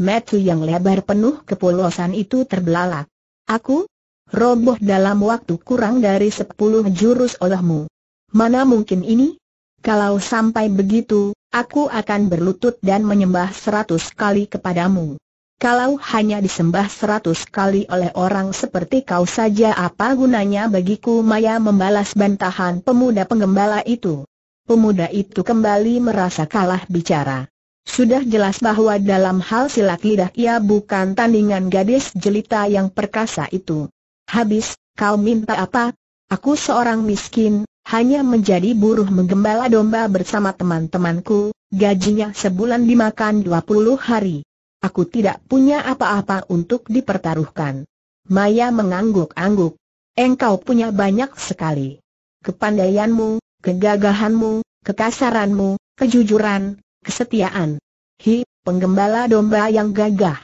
Metu yang lebar penuh kepolosan itu terbelalak. Aku? Roboh dalam waktu kurang dari sepuluh jurus olehmu. Mana mungkin ini? Kalau sampai begitu, aku akan berlutut dan menyembah seratus kali kepadamu. Kalau hanya disembah seratus kali oleh orang seperti kau saja apa gunanya bagiku Maya membalas bantahan pemuda penggembala itu. Pemuda itu kembali merasa kalah bicara. Sudah jelas bahwa dalam hal silat lidah ia bukan tandingan gadis jelita yang perkasa itu. Habis, kau minta apa? Aku seorang miskin, hanya menjadi buruh menggembala domba bersama teman-temanku, gajinya sebulan dimakan 20 hari. Aku tidak punya apa-apa untuk dipertaruhkan. Maya mengangguk-angguk. Engkau punya banyak sekali. Kepandaianmu, kegagahanmu, kekasaranmu, kejujuran, kesetiaan. Hi, penggembala domba yang gagah.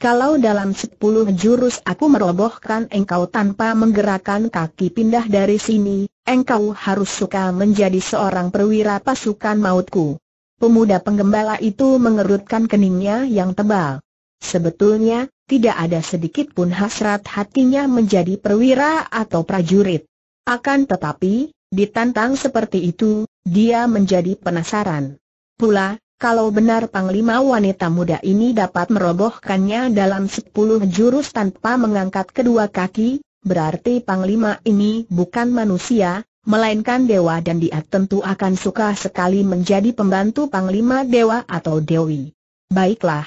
Kalau dalam sepuluh jurus aku merobohkan engkau tanpa menggerakkan kaki pindah dari sini, engkau harus suka menjadi seorang perwira pasukan mautku. Pemuda penggembala itu mengerutkan keningnya yang tebal. Sebetulnya, tidak ada sedikit pun hasrat hatinya menjadi perwira atau prajurit. Akan tetapi, ditantang seperti itu, dia menjadi penasaran. Pula, kalau benar panglima wanita muda ini dapat merobohkannya dalam sepuluh jurus tanpa mengangkat kedua kaki, berarti Panglima ini bukan manusia, melainkan dewa dan dia tentu akan suka sekali menjadi pembantu Panglima Dewa atau Dewi. Baiklah.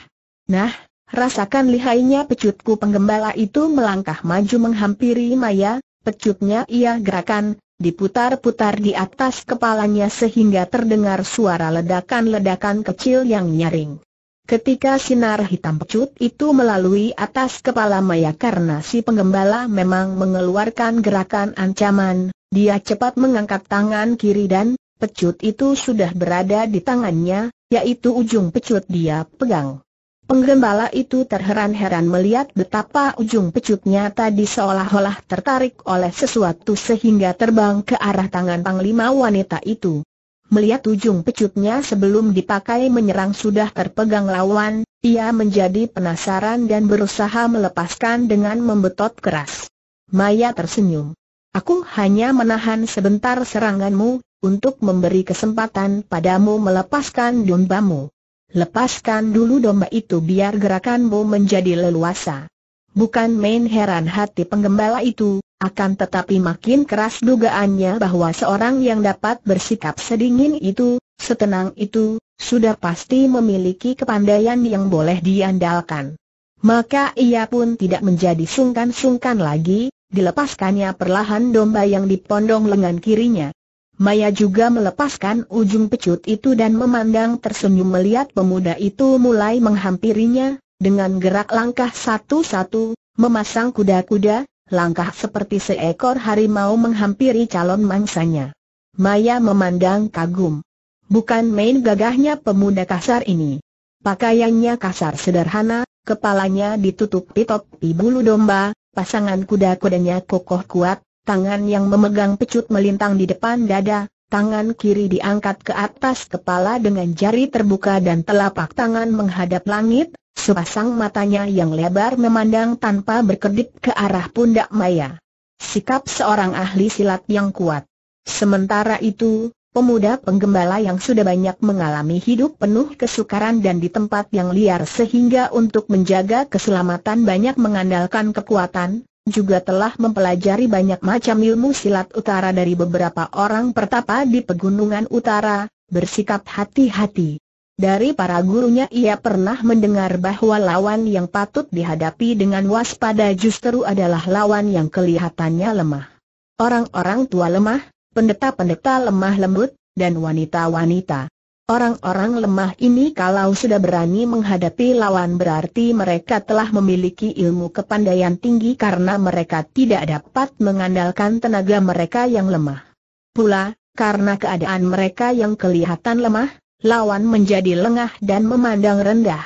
Nah, rasakan lihainya pecutku penggembala itu melangkah maju menghampiri Maya, pecutnya ia gerakan, diputar-putar di atas kepalanya sehingga terdengar suara ledakan-ledakan kecil yang nyaring. Ketika sinar hitam pecut itu melalui atas kepala Maya karena si penggembala memang mengeluarkan gerakan ancaman, dia cepat mengangkat tangan kiri dan pecut itu sudah berada di tangannya, yaitu ujung pecut dia pegang. Penggembala itu terheran-heran melihat betapa ujung pecutnya tadi seolah-olah tertarik oleh sesuatu sehingga terbang ke arah tangan panglima wanita itu. Melihat ujung pecutnya sebelum dipakai menyerang sudah terpegang lawan, ia menjadi penasaran dan berusaha melepaskan dengan membetot keras. Maya tersenyum. Aku hanya menahan sebentar seranganmu, untuk memberi kesempatan padamu melepaskan dombamu. Lepaskan dulu domba itu biar gerakanmu menjadi leluasa. Bukan main heran hati penggembala itu, akan tetapi makin keras dugaannya bahwa seorang yang dapat bersikap sedingin itu, setenang itu, sudah pasti memiliki kepandaian yang boleh diandalkan. Maka ia pun tidak menjadi sungkan-sungkan lagi, dilepaskannya perlahan domba yang dipondong lengan kirinya. Maya juga melepaskan ujung pecut itu dan memandang tersenyum melihat pemuda itu mulai menghampirinya, dengan gerak langkah satu-satu, memasang kuda-kuda, langkah seperti seekor harimau menghampiri calon mangsanya. Maya memandang kagum. Bukan main gagahnya pemuda kasar ini. Pakaiannya kasar sederhana, kepalanya ditutupi topi bulu domba, pasangan kuda-kudanya kokoh kuat, tangan yang memegang pecut melintang di depan dada, tangan kiri diangkat ke atas kepala dengan jari terbuka dan telapak tangan menghadap langit, Sepasang matanya yang lebar memandang tanpa berkedip ke arah pundak Maya. Sikap seorang ahli silat yang kuat. Sementara itu, pemuda penggembala yang sudah banyak mengalami hidup penuh kesukaran dan di tempat yang liar sehingga untuk menjaga keselamatan banyak mengandalkan kekuatan, juga telah mempelajari banyak macam ilmu silat utara dari beberapa orang pertapa di pegunungan utara, bersikap hati-hati. Dari para gurunya ia pernah mendengar bahwa lawan yang patut dihadapi dengan waspada justru adalah lawan yang kelihatannya lemah. Orang-orang tua lemah, pendeta-pendeta lemah lembut, dan wanita-wanita. Orang-orang lemah ini kalau sudah berani menghadapi lawan berarti mereka telah memiliki ilmu kepandaian tinggi karena mereka tidak dapat mengandalkan tenaga mereka yang lemah. Pula, karena keadaan mereka yang kelihatan lemah, lawan menjadi lengah dan memandang rendah.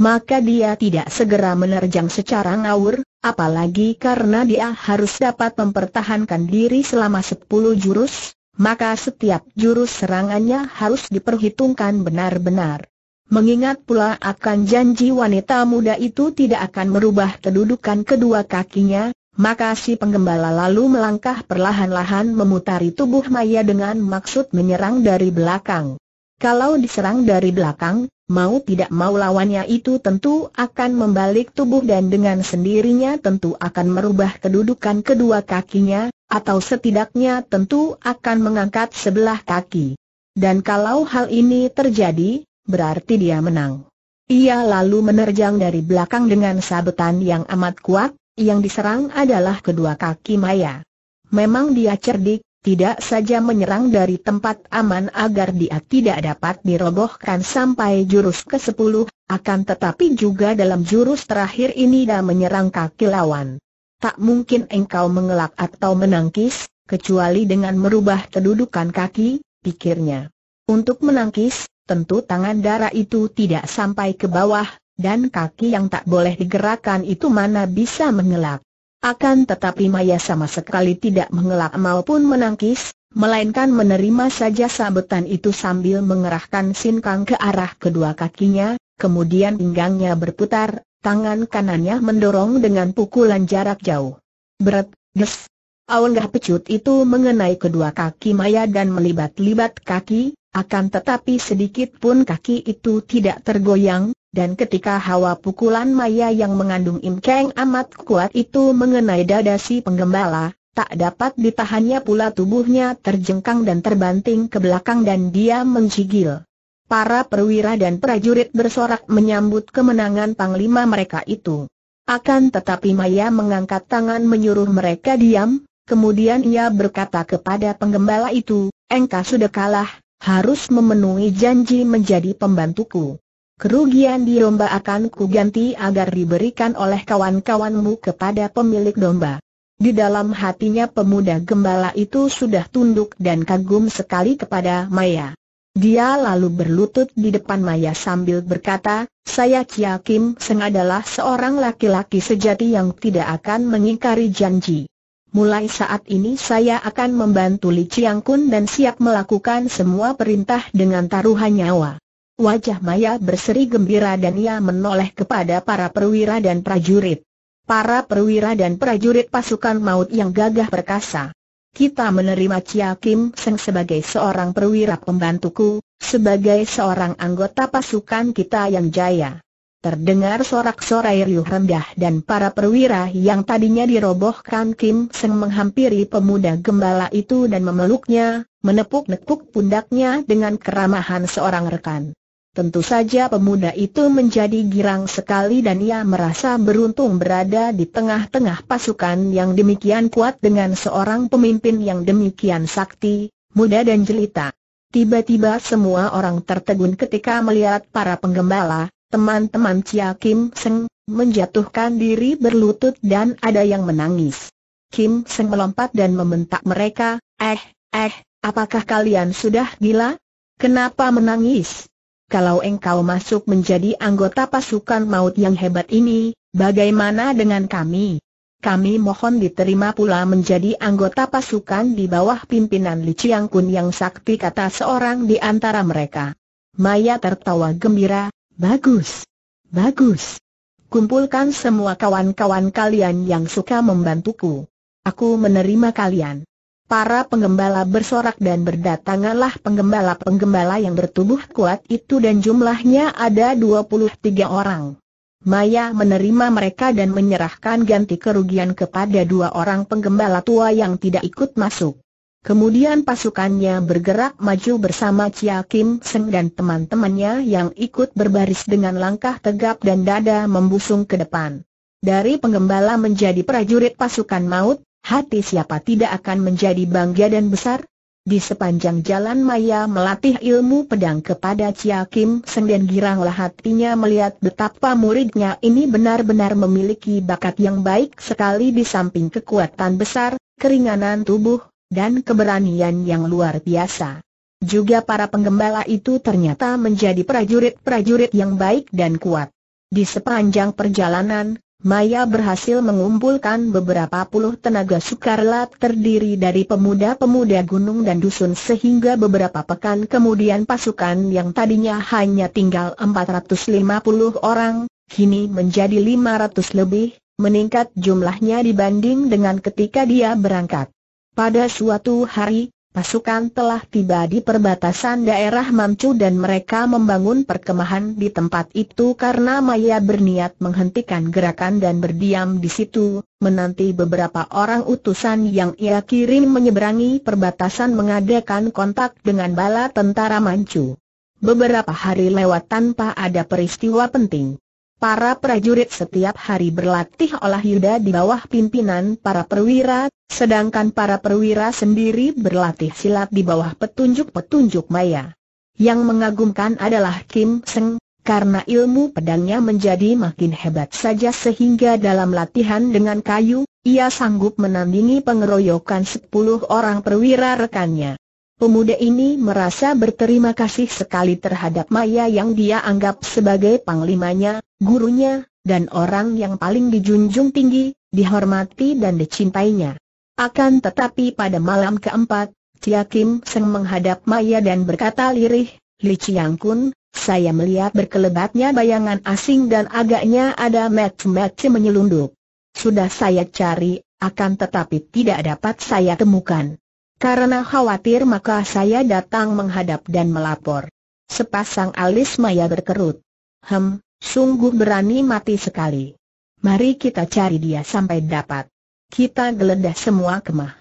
Maka dia tidak segera menerjang secara ngawur, apalagi karena dia harus dapat mempertahankan diri selama sepuluh jurus, maka setiap jurus serangannya harus diperhitungkan benar-benar. Mengingat pula akan janji wanita muda itu tidak akan merubah kedudukan kedua kakinya, maka si penggembala lalu melangkah perlahan-lahan memutari tubuh Maya dengan maksud menyerang dari belakang. Kalau diserang dari belakang, mau tidak mau lawannya itu tentu akan membalik tubuh dan dengan sendirinya tentu akan merubah kedudukan kedua kakinya, atau setidaknya tentu akan mengangkat sebelah kaki. Dan kalau hal ini terjadi, berarti dia menang. Ia lalu menerjang dari belakang dengan sabetan yang amat kuat, yang diserang adalah kedua kaki Maya. Memang dia cerdik, tidak saja menyerang dari tempat aman agar dia tidak dapat dirobohkan sampai jurus ke-10, akan tetapi juga dalam jurus terakhir ini dia menyerang kaki lawan. Tak mungkin engkau mengelak atau menangkis, kecuali dengan merubah kedudukan kaki, pikirnya. Untuk menangkis, tentu tangan darah itu tidak sampai ke bawah, dan kaki yang tak boleh digerakkan itu mana bisa mengelak. Akan tetapi Maya sama sekali tidak mengelak maupun menangkis, melainkan menerima saja sabetan itu sambil mengerahkan sinkang ke arah kedua kakinya, kemudian pinggangnya berputar, tangan kanannya mendorong dengan pukulan jarak jauh. Berat, des. Aunggah pecut itu mengenai kedua kaki Maya dan melibat-libat kaki, akan tetapi sedikit pun kaki itu tidak tergoyang, dan ketika hawa pukulan maya yang mengandung imkeng amat kuat itu mengenai dada si penggembala, tak dapat ditahannya pula tubuhnya terjengkang dan terbanting ke belakang dan dia menjigil. Para perwira dan prajurit bersorak menyambut kemenangan panglima mereka itu. Akan tetapi Maya mengangkat tangan menyuruh mereka diam, kemudian ia berkata kepada penggembala itu, engkau sudah kalah, harus memenuhi janji menjadi pembantuku. Kerugian di domba akan kuganti agar diberikan oleh kawan-kawanmu kepada pemilik domba. Di dalam hatinya pemuda gembala itu sudah tunduk dan kagum sekali kepada Maya. Dia lalu berlutut di depan Maya sambil berkata, saya Chia Kim Seng adalah seorang laki-laki sejati yang tidak akan mengingkari janji. Mulai saat ini saya akan membantu Li Chiang Kun dan siap melakukan semua perintah dengan taruhan nyawa. Wajah Maya berseri gembira dan ia menoleh kepada para perwira dan prajurit. Para perwira dan prajurit pasukan maut yang gagah perkasa. Kita menerima Chia Kim Seng sebagai seorang perwira pembantuku, sebagai seorang anggota pasukan kita yang jaya. Terdengar sorak-sorai riuh rendah dan para perwira yang tadinya dirobohkan Kim Seng menghampiri pemuda gembala itu dan memeluknya, menepuk-nepuk pundaknya dengan keramahan seorang rekan. Tentu saja pemuda itu menjadi girang sekali dan ia merasa beruntung berada di tengah-tengah pasukan yang demikian kuat dengan seorang pemimpin yang demikian sakti, muda dan jelita. Tiba-tiba semua orang tertegun ketika melihat para penggembala, teman-teman Chia Kim Seng, menjatuhkan diri berlutut dan ada yang menangis. Kim Seng melompat dan membentak mereka, eh, eh, apakah kalian sudah gila? Kenapa menangis? kalau engkau masuk menjadi anggota pasukan maut yang hebat ini, bagaimana dengan kami? Kami mohon diterima pula menjadi anggota pasukan di bawah pimpinan Li Chiang Kun yang sakti kata seorang di antara mereka. Maya tertawa gembira, bagus, bagus. Kumpulkan semua kawan-kawan kalian yang suka membantuku. Aku menerima kalian. Para penggembala bersorak dan berdatanganlah penggembala-penggembala yang bertubuh kuat itu dan jumlahnya ada 23 orang. Maya menerima mereka dan menyerahkan ganti kerugian kepada dua orang penggembala tua yang tidak ikut masuk. Kemudian pasukannya bergerak maju bersama Chia Kim Seng dan teman-temannya yang ikut berbaris dengan langkah tegap dan dada membusung ke depan. Dari penggembala menjadi prajurit pasukan maut, Hati siapa tidak akan menjadi bangga dan besar? Di sepanjang jalan Maya melatih ilmu pedang kepada Chia Kim Seng dan giranglah hatinya melihat betapa muridnya ini benar-benar memiliki bakat yang baik sekali di samping kekuatan besar, keringanan tubuh, dan keberanian yang luar biasa. Juga para penggembala itu ternyata menjadi prajurit-prajurit yang baik dan kuat. Di sepanjang perjalanan, Maya berhasil mengumpulkan beberapa puluh tenaga sukarlat terdiri dari pemuda-pemuda gunung dan dusun sehingga beberapa pekan kemudian pasukan yang tadinya hanya tinggal 450 orang, kini menjadi 500 lebih, meningkat jumlahnya dibanding dengan ketika dia berangkat. Pada suatu hari, Pasukan telah tiba di perbatasan daerah Mamcu dan mereka membangun perkemahan di tempat itu karena Maya berniat menghentikan gerakan dan berdiam di situ, menanti beberapa orang utusan yang ia kirim menyeberangi perbatasan mengadakan kontak dengan bala tentara Manchu. Beberapa hari lewat tanpa ada peristiwa penting. Para prajurit setiap hari berlatih olah yuda di bawah pimpinan para perwira, sedangkan para perwira sendiri berlatih silat di bawah petunjuk-petunjuk maya. Yang mengagumkan adalah Kim Seng, karena ilmu pedangnya menjadi makin hebat saja sehingga dalam latihan dengan kayu, ia sanggup menandingi pengeroyokan 10 orang perwira rekannya. Pemuda ini merasa berterima kasih sekali terhadap Maya yang dia anggap sebagai panglimanya, gurunya, dan orang yang paling dijunjung tinggi, dihormati dan dicintainya. Akan tetapi pada malam keempat, Cia Kim Seng menghadap Maya dan berkata lirih, Li Chiang Kun, saya melihat berkelebatnya bayangan asing dan agaknya ada match-match menyelundup. Sudah saya cari, akan tetapi tidak dapat saya temukan. Karena khawatir maka saya datang menghadap dan melapor. Sepasang alis Maya berkerut. Hem, sungguh berani mati sekali. Mari kita cari dia sampai dapat. Kita geledah semua kemah.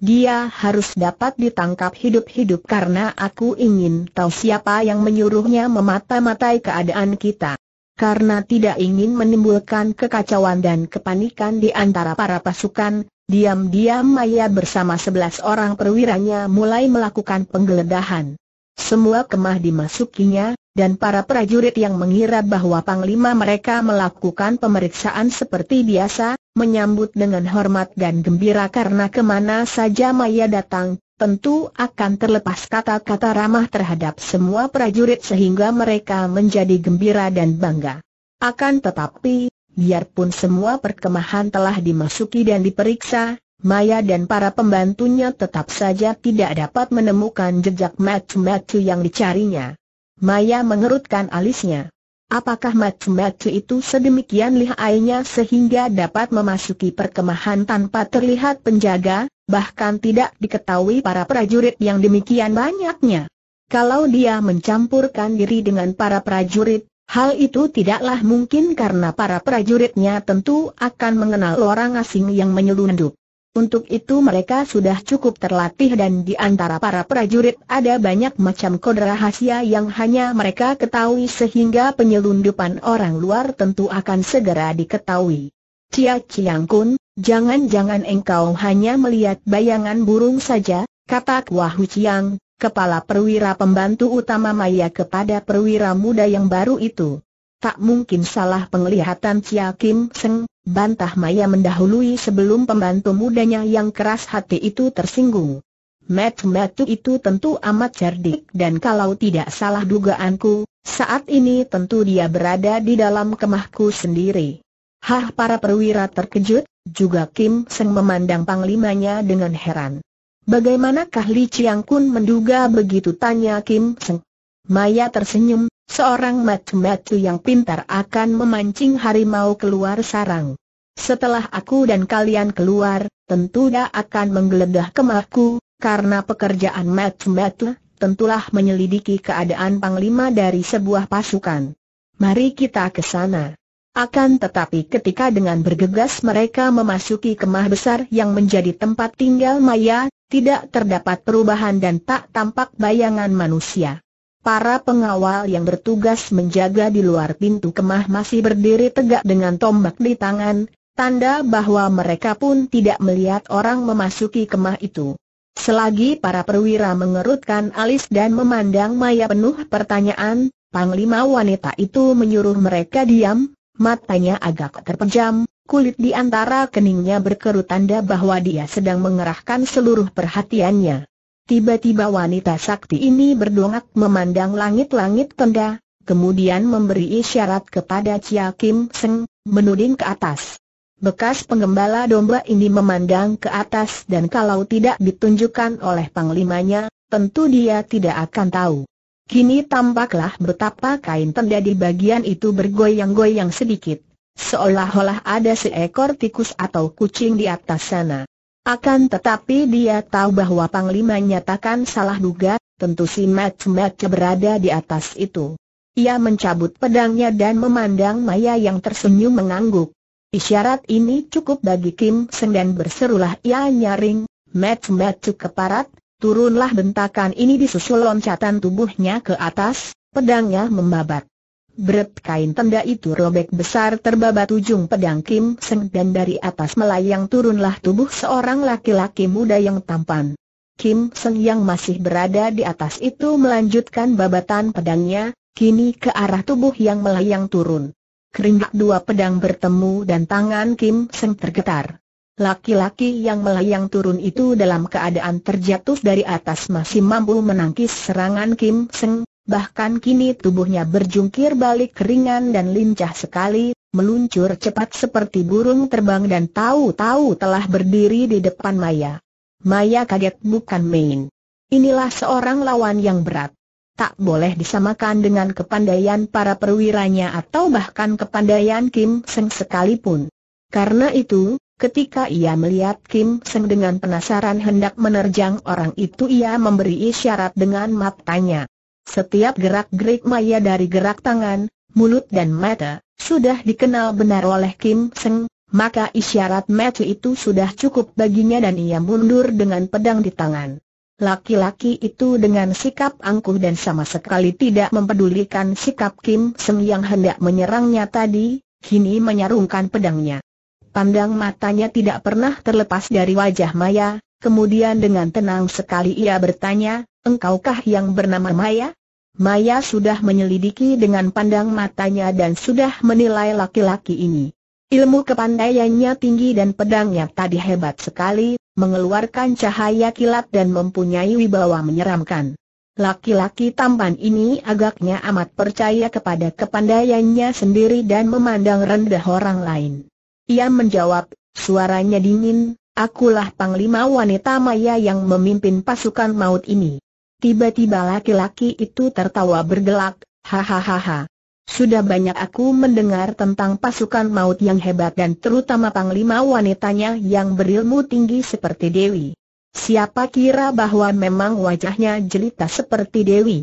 Dia harus dapat ditangkap hidup-hidup karena aku ingin tahu siapa yang menyuruhnya memata-matai keadaan kita. Karena tidak ingin menimbulkan kekacauan dan kepanikan di antara para pasukan, diam-diam Maya bersama sebelas orang perwiranya mulai melakukan penggeledahan. Semua kemah dimasukinya, dan para prajurit yang mengira bahwa panglima mereka melakukan pemeriksaan seperti biasa, menyambut dengan hormat dan gembira karena kemana saja Maya datang, tentu akan terlepas kata-kata ramah terhadap semua prajurit sehingga mereka menjadi gembira dan bangga. Akan tetapi, biarpun semua perkemahan telah dimasuki dan diperiksa, Maya dan para pembantunya tetap saja tidak dapat menemukan jejak matu-matu yang dicarinya. Maya mengerutkan alisnya. Apakah Matsumatsu itu sedemikian lihainya sehingga dapat memasuki perkemahan tanpa terlihat penjaga, bahkan tidak diketahui para prajurit yang demikian banyaknya? Kalau dia mencampurkan diri dengan para prajurit, hal itu tidaklah mungkin karena para prajuritnya tentu akan mengenal orang asing yang menyelundup. Untuk itu mereka sudah cukup terlatih dan di antara para prajurit ada banyak macam kode rahasia yang hanya mereka ketahui sehingga penyelundupan orang luar tentu akan segera diketahui. Cia Ciang Kun, jangan-jangan engkau hanya melihat bayangan burung saja, kata Hu Ciang, kepala perwira pembantu utama Maya kepada perwira muda yang baru itu. Tak mungkin salah penglihatan Cia Kim Seng, bantah Maya mendahului sebelum pembantu mudanya yang keras hati itu tersinggung. Mat itu tentu amat cerdik dan kalau tidak salah dugaanku, saat ini tentu dia berada di dalam kemahku sendiri. Hah para perwira terkejut, juga Kim Seng memandang panglimanya dengan heran. Bagaimanakah Li Chiang Kun menduga begitu tanya Kim Seng? Maya tersenyum, Seorang matu-matu yang pintar akan memancing harimau keluar sarang. Setelah aku dan kalian keluar, tentu dia akan menggeledah kemahku, karena pekerjaan matu-matu tentulah menyelidiki keadaan panglima dari sebuah pasukan. Mari kita ke sana. Akan tetapi ketika dengan bergegas mereka memasuki kemah besar yang menjadi tempat tinggal Maya, tidak terdapat perubahan dan tak tampak bayangan manusia. Para pengawal yang bertugas menjaga di luar pintu kemah masih berdiri tegak dengan tombak di tangan, tanda bahwa mereka pun tidak melihat orang memasuki kemah itu. Selagi para perwira mengerutkan alis dan memandang maya penuh pertanyaan, panglima wanita itu menyuruh mereka diam, matanya agak terpejam, kulit di antara keningnya berkerut tanda bahwa dia sedang mengerahkan seluruh perhatiannya. Tiba-tiba wanita sakti ini berdongak memandang langit-langit tenda, kemudian memberi isyarat kepada Chia Kim Seng, menuding ke atas. Bekas pengembala domba ini memandang ke atas dan kalau tidak ditunjukkan oleh panglimanya, tentu dia tidak akan tahu. Kini tampaklah betapa kain tenda di bagian itu bergoyang-goyang sedikit, seolah-olah ada seekor tikus atau kucing di atas sana. Akan tetapi dia tahu bahwa Panglima nyatakan salah duga, tentu si Match berada di atas itu. Ia mencabut pedangnya dan memandang Maya yang tersenyum mengangguk. Isyarat ini cukup bagi Kim Seng dan berserulah ia nyaring, Match keparat, turunlah bentakan ini disusul loncatan tubuhnya ke atas, pedangnya membabat. Beret kain tenda itu robek besar terbabat ujung pedang Kim Seng dan dari atas melayang turunlah tubuh seorang laki-laki muda yang tampan. Kim Seng yang masih berada di atas itu melanjutkan babatan pedangnya, kini ke arah tubuh yang melayang turun. Keringat dua pedang bertemu dan tangan Kim Seng tergetar. Laki-laki yang melayang turun itu dalam keadaan terjatuh dari atas masih mampu menangkis serangan Kim Seng, bahkan kini tubuhnya berjungkir balik keringan dan lincah sekali, meluncur cepat seperti burung terbang dan tahu-tahu telah berdiri di depan Maya. Maya kaget bukan main. Inilah seorang lawan yang berat. Tak boleh disamakan dengan kepandaian para perwiranya atau bahkan kepandaian Kim Seng sekalipun. Karena itu, Ketika ia melihat Kim Seng dengan penasaran hendak menerjang orang itu ia memberi isyarat dengan matanya. Setiap gerak-gerik Maya dari gerak tangan, mulut dan mata, sudah dikenal benar oleh Kim Seng, maka isyarat mata itu sudah cukup baginya dan ia mundur dengan pedang di tangan. Laki-laki itu dengan sikap angkuh dan sama sekali tidak mempedulikan sikap Kim Seng yang hendak menyerangnya tadi, kini menyarungkan pedangnya. Pandang matanya tidak pernah terlepas dari wajah Maya, Kemudian dengan tenang sekali ia bertanya, engkaukah yang bernama Maya? Maya sudah menyelidiki dengan pandang matanya dan sudah menilai laki-laki ini. Ilmu kepandaiannya tinggi dan pedangnya tadi hebat sekali, mengeluarkan cahaya kilat dan mempunyai wibawa menyeramkan. Laki-laki tampan ini agaknya amat percaya kepada kepandaiannya sendiri dan memandang rendah orang lain. Ia menjawab, suaranya dingin, Akulah panglima wanita maya yang memimpin pasukan maut ini. Tiba-tiba laki-laki itu tertawa bergelak, hahaha. Sudah banyak aku mendengar tentang pasukan maut yang hebat dan terutama panglima wanitanya yang berilmu tinggi seperti Dewi. Siapa kira bahwa memang wajahnya jelita seperti Dewi?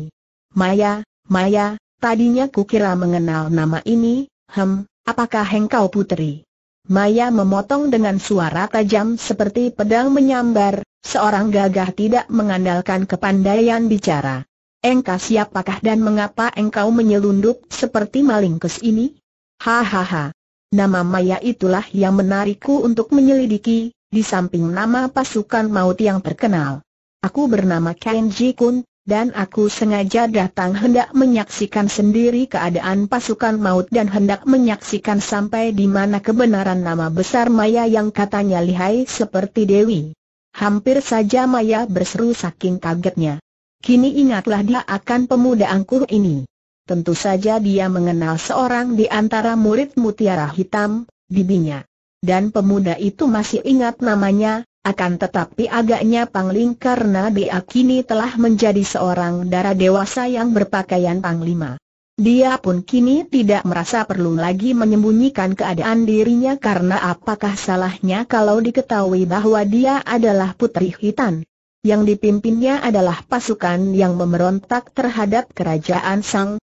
Maya, Maya, tadinya kukira mengenal nama ini, hem, apakah engkau putri? Maya memotong dengan suara tajam seperti pedang menyambar, seorang gagah tidak mengandalkan kepandaian bicara. Engkau siapakah dan mengapa engkau menyelundup seperti maling kes ini? Hahaha. Nama Maya itulah yang menarikku untuk menyelidiki, di samping nama pasukan maut yang terkenal. Aku bernama Kenji Kun, dan aku sengaja datang hendak menyaksikan sendiri keadaan pasukan maut dan hendak menyaksikan sampai di mana kebenaran nama besar Maya yang katanya lihai seperti Dewi. Hampir saja Maya berseru saking kagetnya. Kini ingatlah dia akan pemuda angkuh ini. Tentu saja dia mengenal seorang di antara murid mutiara hitam, bibinya. Dan pemuda itu masih ingat namanya, akan tetapi agaknya pangling karena dia kini telah menjadi seorang darah dewasa yang berpakaian panglima. Dia pun kini tidak merasa perlu lagi menyembunyikan keadaan dirinya karena apakah salahnya kalau diketahui bahwa dia adalah putri hitan. Yang dipimpinnya adalah pasukan yang memberontak terhadap kerajaan Sang.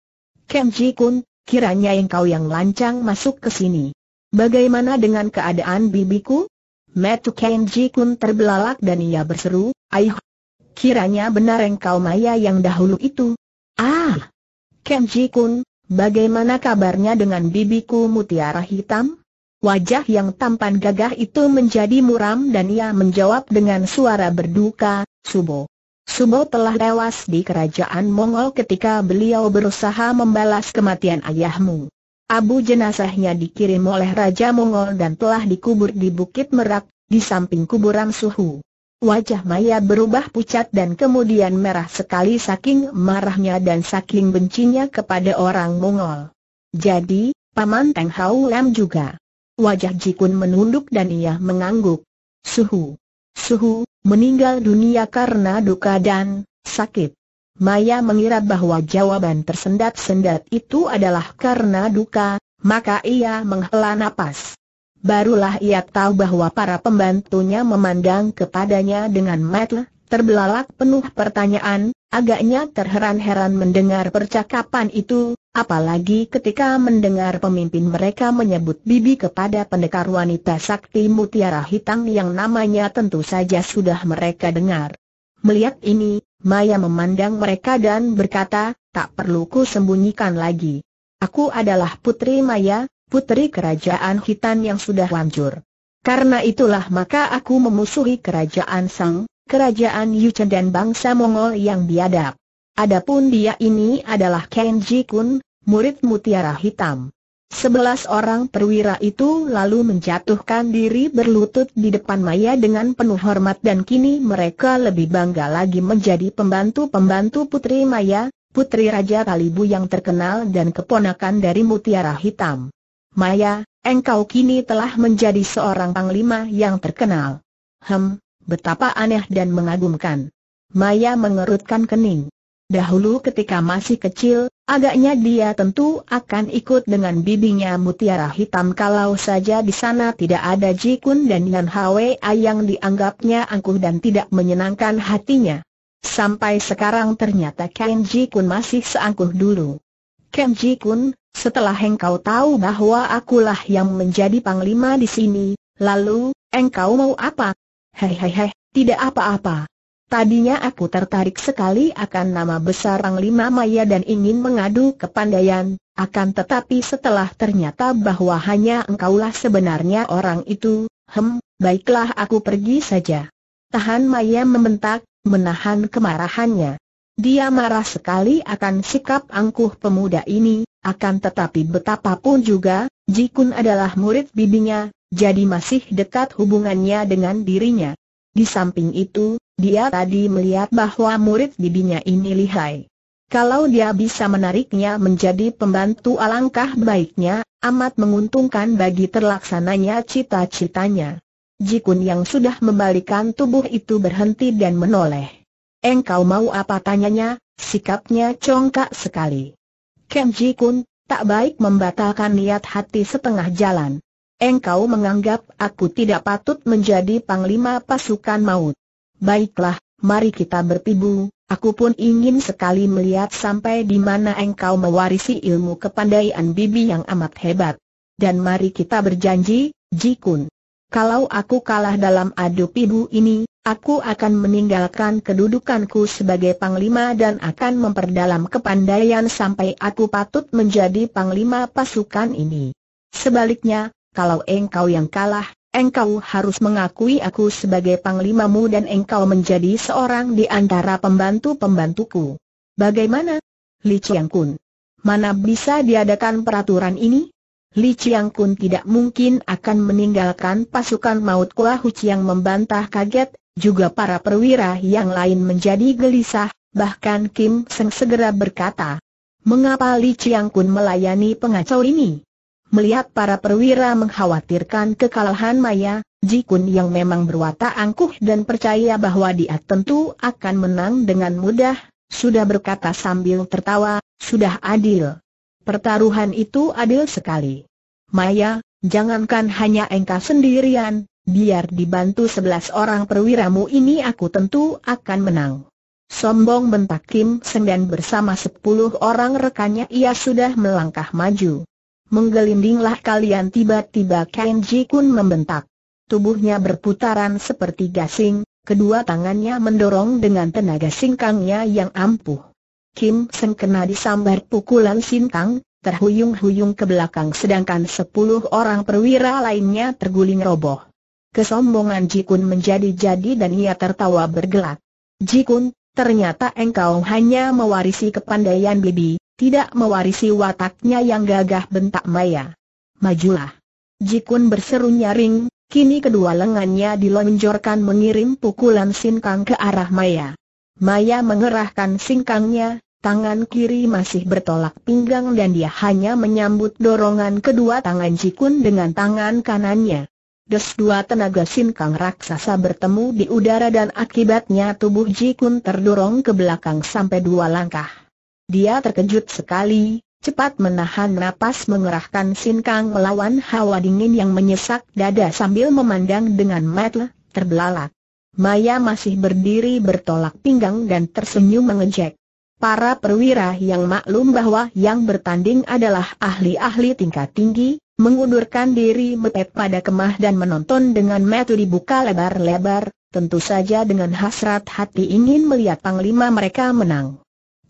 Kenji Kun, kiranya engkau yang lancang masuk ke sini. Bagaimana dengan keadaan bibiku? Metu Kenji Kun terbelalak dan ia berseru, Aih! Kiranya benar engkau Maya yang dahulu itu. Ah! Kenji Kun, bagaimana kabarnya dengan bibiku mutiara hitam? Wajah yang tampan gagah itu menjadi muram dan ia menjawab dengan suara berduka, Subo. Subo telah tewas di kerajaan Mongol ketika beliau berusaha membalas kematian ayahmu. Abu jenazahnya dikirim oleh Raja Mongol dan telah dikubur di Bukit Merak, di samping kuburan Suhu. Wajah Maya berubah pucat dan kemudian merah sekali saking marahnya dan saking bencinya kepada orang Mongol. Jadi, Paman Teng Hau Lam juga. Wajah Jikun menunduk dan ia mengangguk. Suhu. Suhu, meninggal dunia karena duka dan sakit. Maya mengira bahwa jawaban tersendat-sendat itu adalah karena duka, maka ia menghela napas. Barulah ia tahu bahwa para pembantunya memandang kepadanya dengan mata terbelalak penuh pertanyaan, agaknya terheran-heran mendengar percakapan itu, apalagi ketika mendengar pemimpin mereka menyebut bibi kepada pendekar wanita sakti mutiara hitam yang namanya tentu saja sudah mereka dengar. Melihat ini, Maya memandang mereka dan berkata, tak perlu ku sembunyikan lagi. Aku adalah Putri Maya, putri kerajaan Hitan yang sudah hancur. Karena itulah maka aku memusuhi kerajaan Sang, kerajaan Yuchen dan bangsa Mongol yang biadab. Adapun dia ini adalah Kenji Kun, murid mutiara hitam. Sebelas orang perwira itu lalu menjatuhkan diri berlutut di depan Maya dengan penuh hormat dan kini mereka lebih bangga lagi menjadi pembantu-pembantu Putri Maya, Putri Raja Kalibu yang terkenal dan keponakan dari Mutiara Hitam. Maya, engkau kini telah menjadi seorang panglima yang terkenal. Hem, betapa aneh dan mengagumkan. Maya mengerutkan kening. Dahulu ketika masih kecil, agaknya dia tentu akan ikut dengan bibinya Mutiara Hitam kalau saja di sana tidak ada Jikun dan Yan Hwa yang dianggapnya angkuh dan tidak menyenangkan hatinya. Sampai sekarang ternyata Ken Jikun masih seangkuh dulu. Ken Jikun, setelah engkau tahu bahwa akulah yang menjadi panglima di sini, lalu, engkau mau apa? Hei hei hei, tidak apa-apa. Tadinya aku tertarik sekali akan nama besar Panglima Maya dan ingin mengadu kepandaian, akan tetapi setelah ternyata bahwa hanya engkaulah sebenarnya orang itu, hem, baiklah aku pergi saja. Tahan Maya membentak, menahan kemarahannya. Dia marah sekali akan sikap angkuh pemuda ini, akan tetapi betapapun juga, Jikun adalah murid bibinya, jadi masih dekat hubungannya dengan dirinya. Di samping itu, dia tadi melihat bahwa murid bibinya ini lihai. Kalau dia bisa menariknya menjadi pembantu alangkah baiknya, amat menguntungkan bagi terlaksananya cita-citanya. Jikun yang sudah membalikan tubuh itu berhenti dan menoleh. Engkau mau apa tanyanya, sikapnya congkak sekali. Ken Jikun, tak baik membatalkan niat hati setengah jalan. Engkau menganggap aku tidak patut menjadi panglima pasukan maut. Baiklah, mari kita berpibu, aku pun ingin sekali melihat sampai di mana engkau mewarisi ilmu kepandaian bibi yang amat hebat. Dan mari kita berjanji, Jikun. Kalau aku kalah dalam adu pibu ini, aku akan meninggalkan kedudukanku sebagai panglima dan akan memperdalam kepandaian sampai aku patut menjadi panglima pasukan ini. Sebaliknya, kalau engkau yang kalah, engkau harus mengakui aku sebagai panglimamu dan engkau menjadi seorang di antara pembantu-pembantuku. Bagaimana? Li Chiang Kun. Mana bisa diadakan peraturan ini? Li Chiang Kun tidak mungkin akan meninggalkan pasukan maut Kua Hu Chiang membantah kaget, juga para perwira yang lain menjadi gelisah, bahkan Kim Seng segera berkata, Mengapa Li Chiang Kun melayani pengacau ini? Melihat para perwira mengkhawatirkan kekalahan Maya, Jikun yang memang berwatak angkuh dan percaya bahwa dia tentu akan menang dengan mudah, sudah berkata sambil tertawa, sudah adil. Pertaruhan itu adil sekali. Maya, jangankan hanya engkau sendirian, biar dibantu sebelas orang perwiramu ini aku tentu akan menang. Sombong bentak Kim Seng dan bersama sepuluh orang rekannya ia sudah melangkah maju menggelindinglah kalian tiba-tiba Kenji Kun membentak. Tubuhnya berputaran seperti gasing, kedua tangannya mendorong dengan tenaga singkangnya yang ampuh. Kim Seng kena disambar pukulan singkang, terhuyung-huyung ke belakang sedangkan sepuluh orang perwira lainnya terguling roboh. Kesombongan Jikun menjadi-jadi dan ia tertawa bergelak. Jikun, ternyata engkau hanya mewarisi kepandaian bibi, tidak mewarisi wataknya yang gagah bentak Maya. Majulah. Jikun berseru nyaring, kini kedua lengannya dilonjorkan mengirim pukulan singkang ke arah Maya. Maya mengerahkan singkangnya, tangan kiri masih bertolak pinggang dan dia hanya menyambut dorongan kedua tangan Jikun dengan tangan kanannya. Des dua tenaga sinkang raksasa bertemu di udara dan akibatnya tubuh Jikun terdorong ke belakang sampai dua langkah. Dia terkejut sekali, cepat menahan napas mengerahkan sinkang melawan hawa dingin yang menyesak dada sambil memandang dengan mata terbelalak. Maya masih berdiri bertolak pinggang dan tersenyum mengejek. Para perwira yang maklum bahwa yang bertanding adalah ahli-ahli tingkat tinggi, mengundurkan diri mepet pada kemah dan menonton dengan mata dibuka lebar-lebar, tentu saja dengan hasrat hati ingin melihat panglima mereka menang.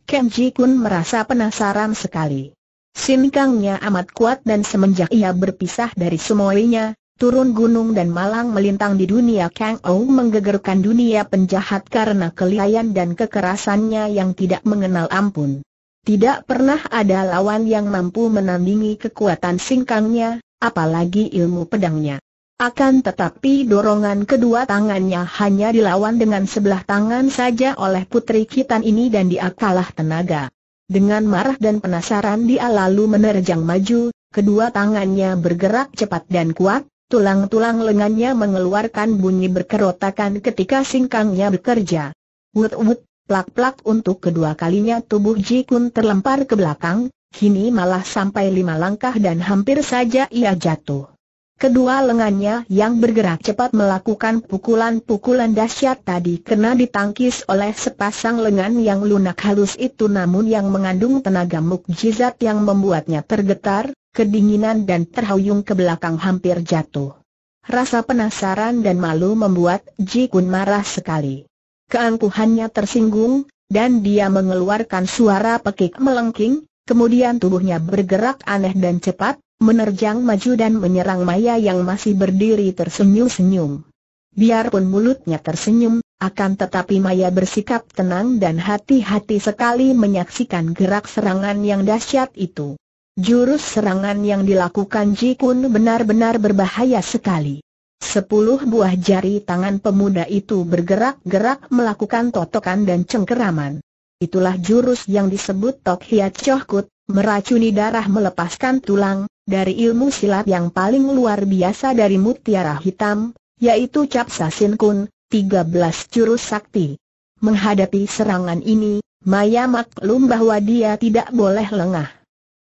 Kenji Kun merasa penasaran sekali. Sin Kangnya amat kuat dan semenjak ia berpisah dari semuanya, turun gunung dan malang melintang di dunia Kang Ou menggegerkan dunia penjahat karena kelihayan dan kekerasannya yang tidak mengenal ampun. Tidak pernah ada lawan yang mampu menandingi kekuatan singkangnya, apalagi ilmu pedangnya. Akan tetapi dorongan kedua tangannya hanya dilawan dengan sebelah tangan saja oleh putri Kitan ini dan dia kalah tenaga. Dengan marah dan penasaran dia lalu menerjang maju, kedua tangannya bergerak cepat dan kuat, tulang-tulang lengannya mengeluarkan bunyi berkerotakan ketika singkangnya bekerja. Wut-wut, plak-plak untuk kedua kalinya tubuh Jikun terlempar ke belakang, kini malah sampai lima langkah dan hampir saja ia jatuh. Kedua lengannya yang bergerak cepat melakukan pukulan-pukulan dahsyat tadi kena ditangkis oleh sepasang lengan yang lunak halus itu namun yang mengandung tenaga mukjizat yang membuatnya tergetar, kedinginan dan terhuyung ke belakang hampir jatuh. Rasa penasaran dan malu membuat Ji Kun marah sekali. Keangkuhannya tersinggung, dan dia mengeluarkan suara pekik melengking, kemudian tubuhnya bergerak aneh dan cepat, menerjang maju dan menyerang Maya yang masih berdiri tersenyum-senyum. Biarpun mulutnya tersenyum, akan tetapi Maya bersikap tenang dan hati-hati sekali menyaksikan gerak serangan yang dahsyat itu. Jurus serangan yang dilakukan Jikun benar-benar berbahaya sekali. Sepuluh buah jari tangan pemuda itu bergerak-gerak melakukan totokan dan cengkeraman. Itulah jurus yang disebut Tok Hiat Chokut, meracuni darah melepaskan tulang, dari ilmu silat yang paling luar biasa dari mutiara hitam, yaitu Cap Sasin Kun, 13 jurus sakti. Menghadapi serangan ini, Maya maklum bahwa dia tidak boleh lengah.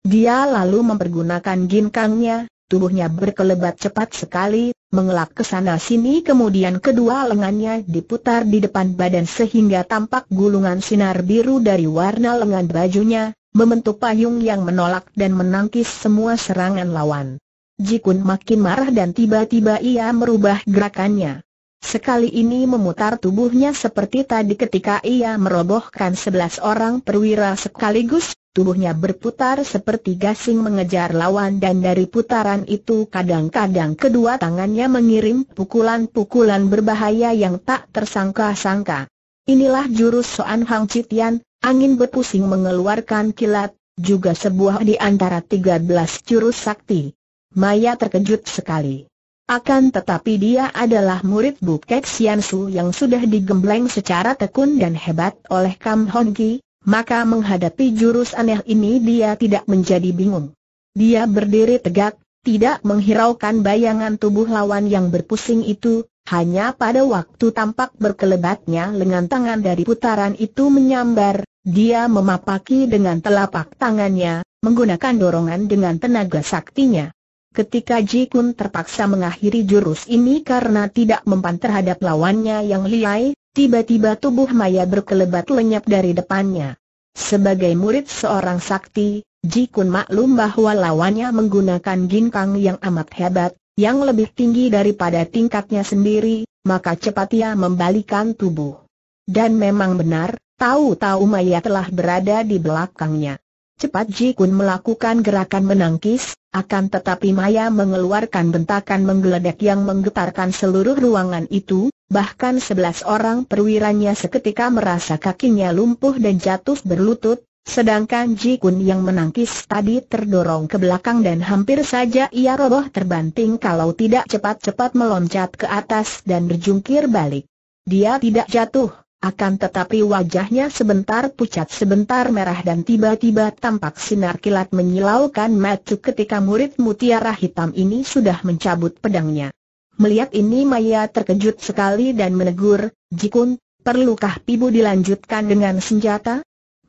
Dia lalu mempergunakan ginkangnya, tubuhnya berkelebat cepat sekali, mengelak ke sana sini kemudian kedua lengannya diputar di depan badan sehingga tampak gulungan sinar biru dari warna lengan bajunya, membentuk payung yang menolak dan menangkis semua serangan lawan. Jikun makin marah dan tiba-tiba ia merubah gerakannya. Sekali ini memutar tubuhnya seperti tadi ketika ia merobohkan sebelas orang perwira sekaligus, tubuhnya berputar seperti gasing mengejar lawan dan dari putaran itu kadang-kadang kedua tangannya mengirim pukulan-pukulan berbahaya yang tak tersangka-sangka. Inilah jurus Soan Hang Citian, Angin berpusing mengeluarkan kilat, juga sebuah di antara tiga belas jurus sakti. Maya terkejut sekali. Akan tetapi dia adalah murid Bukek Su yang sudah digembleng secara tekun dan hebat oleh Kam Hon Ki, maka menghadapi jurus aneh ini dia tidak menjadi bingung. Dia berdiri tegak, tidak menghiraukan bayangan tubuh lawan yang berpusing itu, hanya pada waktu tampak berkelebatnya lengan tangan dari putaran itu menyambar, dia memapaki dengan telapak tangannya, menggunakan dorongan dengan tenaga saktinya. Ketika Jikun terpaksa mengakhiri jurus ini karena tidak mempan terhadap lawannya yang liai, tiba-tiba tubuh Maya berkelebat lenyap dari depannya. Sebagai murid seorang sakti, Jikun maklum bahwa lawannya menggunakan ginkang yang amat hebat, yang lebih tinggi daripada tingkatnya sendiri, maka cepat ia membalikan tubuh. Dan memang benar, tahu-tahu Maya telah berada di belakangnya. Cepat Jikun melakukan gerakan menangkis, akan tetapi Maya mengeluarkan bentakan menggeledak yang menggetarkan seluruh ruangan itu, bahkan sebelas orang perwiranya seketika merasa kakinya lumpuh dan jatuh berlutut, Sedangkan Ji Kun yang menangkis tadi terdorong ke belakang dan hampir saja ia roboh terbanting kalau tidak cepat-cepat meloncat ke atas dan berjungkir balik. Dia tidak jatuh, akan tetapi wajahnya sebentar pucat sebentar merah dan tiba-tiba tampak sinar kilat menyilaukan matu ketika murid mutiara hitam ini sudah mencabut pedangnya. Melihat ini Maya terkejut sekali dan menegur, Jikun, perlukah pibu dilanjutkan dengan senjata?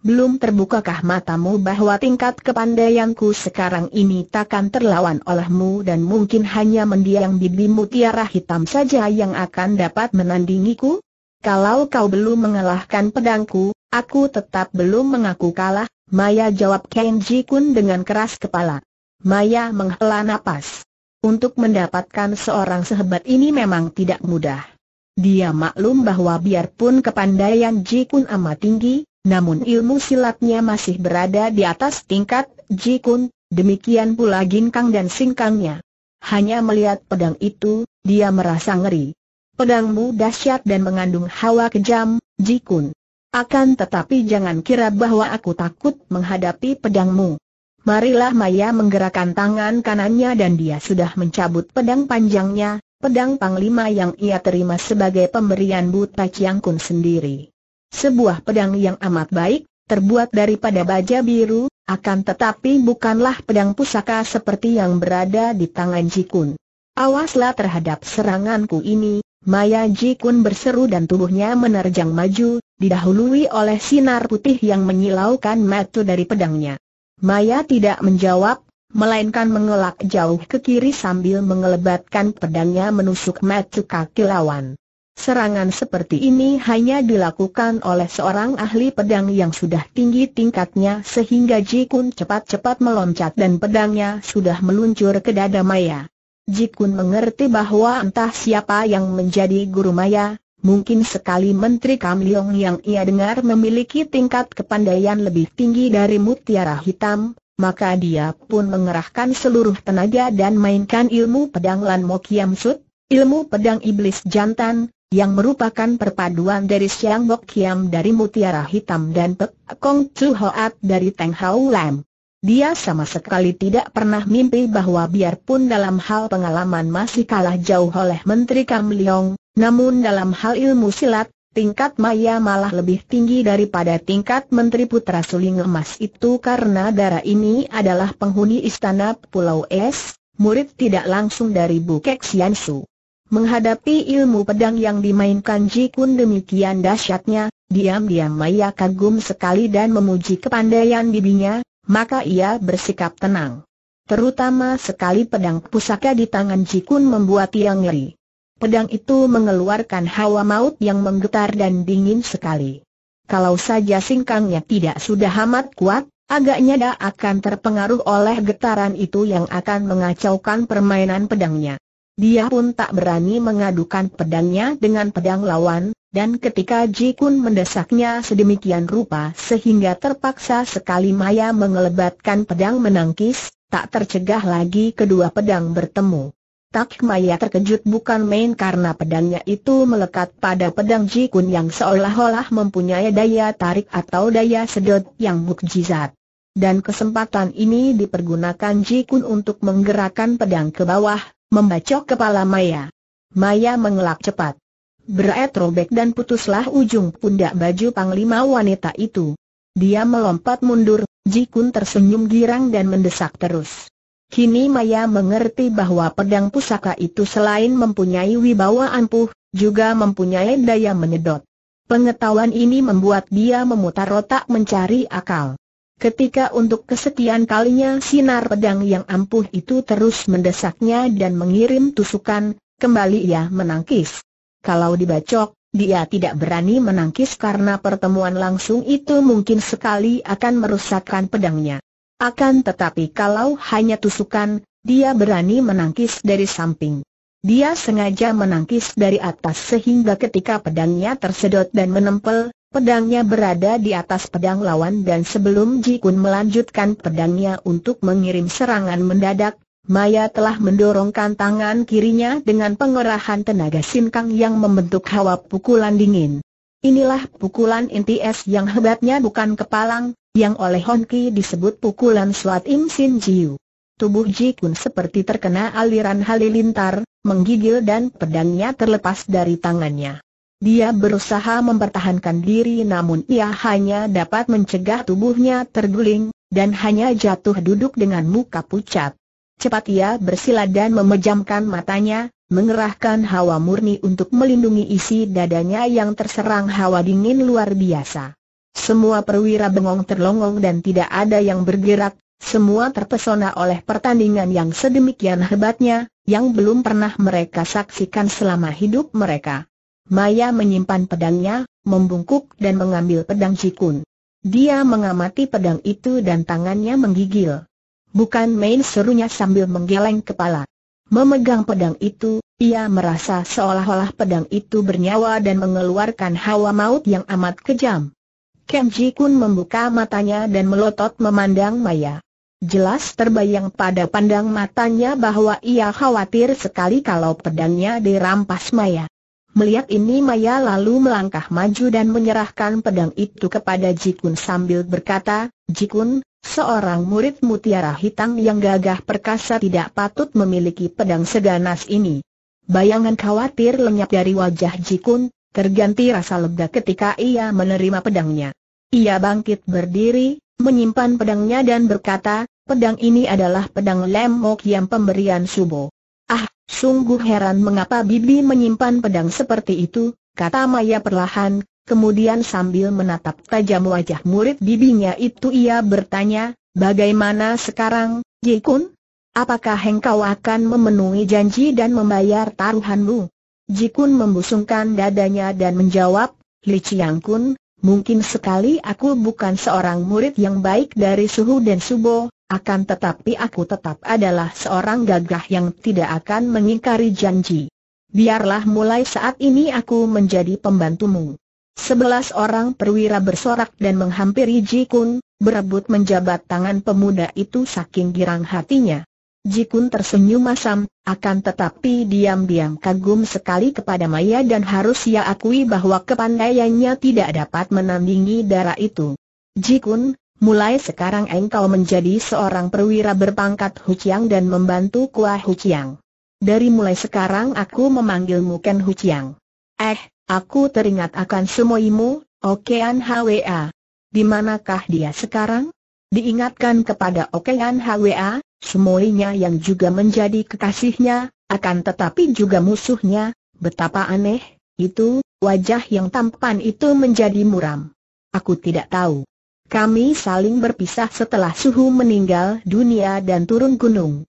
belum terbukakah matamu bahwa tingkat kepandaianku sekarang ini takkan terlawan olehmu dan mungkin hanya mendiang bibi mutiara hitam saja yang akan dapat menandingiku? Kalau kau belum mengalahkan pedangku, aku tetap belum mengaku kalah, Maya jawab Kenji Kun dengan keras kepala. Maya menghela napas. Untuk mendapatkan seorang sehebat ini memang tidak mudah. Dia maklum bahwa biarpun kepandaian Ji Kun amat tinggi, namun ilmu silatnya masih berada di atas tingkat Jikun, demikian pula Ginkang dan Singkangnya. Hanya melihat pedang itu, dia merasa ngeri. Pedangmu dahsyat dan mengandung hawa kejam, Jikun. Akan tetapi jangan kira bahwa aku takut menghadapi pedangmu. Marilah Maya menggerakkan tangan kanannya dan dia sudah mencabut pedang panjangnya, pedang panglima yang ia terima sebagai pemberian Buta Kun sendiri. Sebuah pedang yang amat baik, terbuat daripada baja biru, akan tetapi bukanlah pedang pusaka seperti yang berada di tangan Jikun. Awaslah terhadap seranganku ini, Maya Jikun berseru dan tubuhnya menerjang maju, didahului oleh sinar putih yang menyilaukan metu dari pedangnya. Maya tidak menjawab, melainkan mengelak jauh ke kiri sambil mengelebatkan pedangnya menusuk metu kaki lawan. Serangan seperti ini hanya dilakukan oleh seorang ahli pedang yang sudah tinggi tingkatnya sehingga Jikun cepat-cepat meloncat dan pedangnya sudah meluncur ke dada Maya. Jikun mengerti bahwa entah siapa yang menjadi guru Maya, mungkin sekali Menteri Kamliong yang ia dengar memiliki tingkat kepandaian lebih tinggi dari mutiara hitam, maka dia pun mengerahkan seluruh tenaga dan mainkan ilmu pedang Lan Mo Sut, ilmu pedang iblis jantan, yang merupakan perpaduan dari Siang Bok Kiam dari Mutiara Hitam dan Pek Kong Chu Hoat dari Teng Hau Lam. Dia sama sekali tidak pernah mimpi bahwa biarpun dalam hal pengalaman masih kalah jauh oleh Menteri Kam Leong, namun dalam hal ilmu silat, tingkat Maya malah lebih tinggi daripada tingkat Menteri Putra Suling Emas itu karena darah ini adalah penghuni istana Pulau Es, murid tidak langsung dari Bukek Siansu. Menghadapi ilmu pedang yang dimainkan Jikun demikian dahsyatnya, diam-diam Maya kagum sekali dan memuji kepandaian bibinya, maka ia bersikap tenang. Terutama sekali pedang pusaka di tangan Jikun membuat ia ngeri. Pedang itu mengeluarkan hawa maut yang menggetar dan dingin sekali. Kalau saja singkangnya tidak sudah amat kuat, agaknya dia akan terpengaruh oleh getaran itu yang akan mengacaukan permainan pedangnya. Dia pun tak berani mengadukan pedangnya dengan pedang lawan, dan ketika Ji Kun mendesaknya sedemikian rupa sehingga terpaksa sekali Maya mengelebatkan pedang menangkis, tak tercegah lagi kedua pedang bertemu. Tak Maya terkejut bukan main karena pedangnya itu melekat pada pedang Ji Kun yang seolah-olah mempunyai daya tarik atau daya sedot yang mukjizat. Dan kesempatan ini dipergunakan Ji Kun untuk menggerakkan pedang ke bawah, Membacok kepala Maya. Maya mengelak cepat. Beret robek dan putuslah ujung pundak baju panglima wanita itu. Dia melompat mundur, Jikun tersenyum girang dan mendesak terus. Kini Maya mengerti bahwa pedang pusaka itu selain mempunyai wibawa ampuh, juga mempunyai daya menedot. Pengetahuan ini membuat dia memutar otak mencari akal. Ketika untuk kesekian kalinya sinar pedang yang ampuh itu terus mendesaknya dan mengirim tusukan, kembali ia menangkis. Kalau dibacok, dia tidak berani menangkis karena pertemuan langsung itu mungkin sekali akan merusakkan pedangnya. Akan tetapi kalau hanya tusukan, dia berani menangkis dari samping. Dia sengaja menangkis dari atas sehingga ketika pedangnya tersedot dan menempel, Pedangnya berada di atas pedang lawan dan sebelum Jikun melanjutkan pedangnya untuk mengirim serangan mendadak, Maya telah mendorongkan tangan kirinya dengan pengerahan tenaga sinkang yang membentuk hawa pukulan dingin. Inilah pukulan inti es yang hebatnya bukan kepalang, yang oleh Honki disebut pukulan Suat Im Sin Jiu. Tubuh Ji Kun seperti terkena aliran halilintar, menggigil dan pedangnya terlepas dari tangannya. Dia berusaha mempertahankan diri namun ia hanya dapat mencegah tubuhnya terguling, dan hanya jatuh duduk dengan muka pucat. Cepat ia bersilat dan memejamkan matanya, mengerahkan hawa murni untuk melindungi isi dadanya yang terserang hawa dingin luar biasa. Semua perwira bengong terlongong dan tidak ada yang bergerak, semua terpesona oleh pertandingan yang sedemikian hebatnya, yang belum pernah mereka saksikan selama hidup mereka. Maya menyimpan pedangnya, membungkuk dan mengambil pedang Cikun. Dia mengamati pedang itu dan tangannya menggigil. Bukan main serunya sambil menggeleng kepala. Memegang pedang itu, ia merasa seolah-olah pedang itu bernyawa dan mengeluarkan hawa maut yang amat kejam. Kem Ji Kun membuka matanya dan melotot memandang Maya. Jelas terbayang pada pandang matanya bahwa ia khawatir sekali kalau pedangnya dirampas Maya. Melihat ini Maya lalu melangkah maju dan menyerahkan pedang itu kepada Jikun sambil berkata, Jikun, seorang murid mutiara hitam yang gagah perkasa tidak patut memiliki pedang seganas ini. Bayangan khawatir lenyap dari wajah Jikun, terganti rasa lega ketika ia menerima pedangnya. Ia bangkit berdiri, menyimpan pedangnya dan berkata, pedang ini adalah pedang lemok yang pemberian Subo. Ah, sungguh heran mengapa Bibi menyimpan pedang seperti itu, kata Maya perlahan, kemudian sambil menatap tajam wajah murid bibinya itu ia bertanya, bagaimana sekarang, Jikun? Apakah engkau akan memenuhi janji dan membayar taruhanmu? Jikun membusungkan dadanya dan menjawab, Li Chiang Kun, Mungkin sekali aku bukan seorang murid yang baik dari Suhu dan Subo, akan tetapi aku tetap adalah seorang gagah yang tidak akan mengingkari janji. Biarlah mulai saat ini aku menjadi pembantumu. Sebelas orang perwira bersorak dan menghampiri Ji Kun, berebut menjabat tangan pemuda itu saking girang hatinya. Jikun tersenyum masam, akan tetapi diam-diam kagum sekali kepada Maya dan harus ia akui bahwa kepandaiannya tidak dapat menandingi darah itu. Jikun, mulai sekarang engkau menjadi seorang perwira berpangkat Huciang dan membantu kuah Huciang. Dari mulai sekarang aku memanggilmu Ken Huciang. Eh, aku teringat akan semuimu, Okean HWA. Dimanakah dia sekarang? Diingatkan kepada Okean HWA, Semuanya yang juga menjadi kekasihnya, akan tetapi juga musuhnya, betapa aneh, itu, wajah yang tampan itu menjadi muram. Aku tidak tahu. Kami saling berpisah setelah Suhu meninggal dunia dan turun gunung.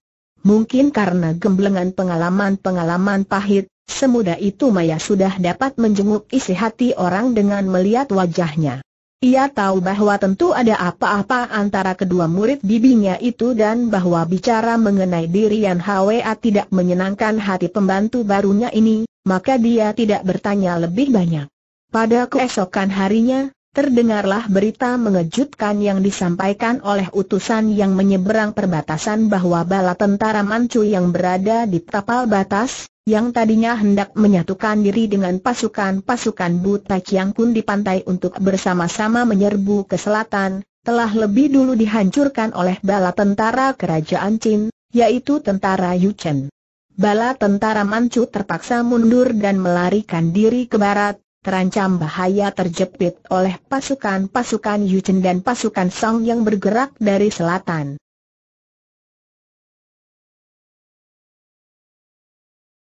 Mungkin karena gemblengan pengalaman-pengalaman pahit, semudah itu Maya sudah dapat menjenguk isi hati orang dengan melihat wajahnya. Ia tahu bahwa tentu ada apa-apa antara kedua murid bibinya itu dan bahwa bicara mengenai dirian HWA tidak menyenangkan hati pembantu barunya ini, maka dia tidak bertanya lebih banyak. Pada keesokan harinya, Terdengarlah berita mengejutkan yang disampaikan oleh utusan yang menyeberang perbatasan bahwa bala tentara Manchu yang berada di tapal batas, yang tadinya hendak menyatukan diri dengan pasukan-pasukan Buta Chiang Kun di pantai untuk bersama-sama menyerbu ke selatan, telah lebih dulu dihancurkan oleh bala tentara kerajaan Chin, yaitu tentara Yuchen. Bala tentara Manchu terpaksa mundur dan melarikan diri ke barat, terancam bahaya terjepit oleh pasukan-pasukan Yuchen dan pasukan Song yang bergerak dari selatan.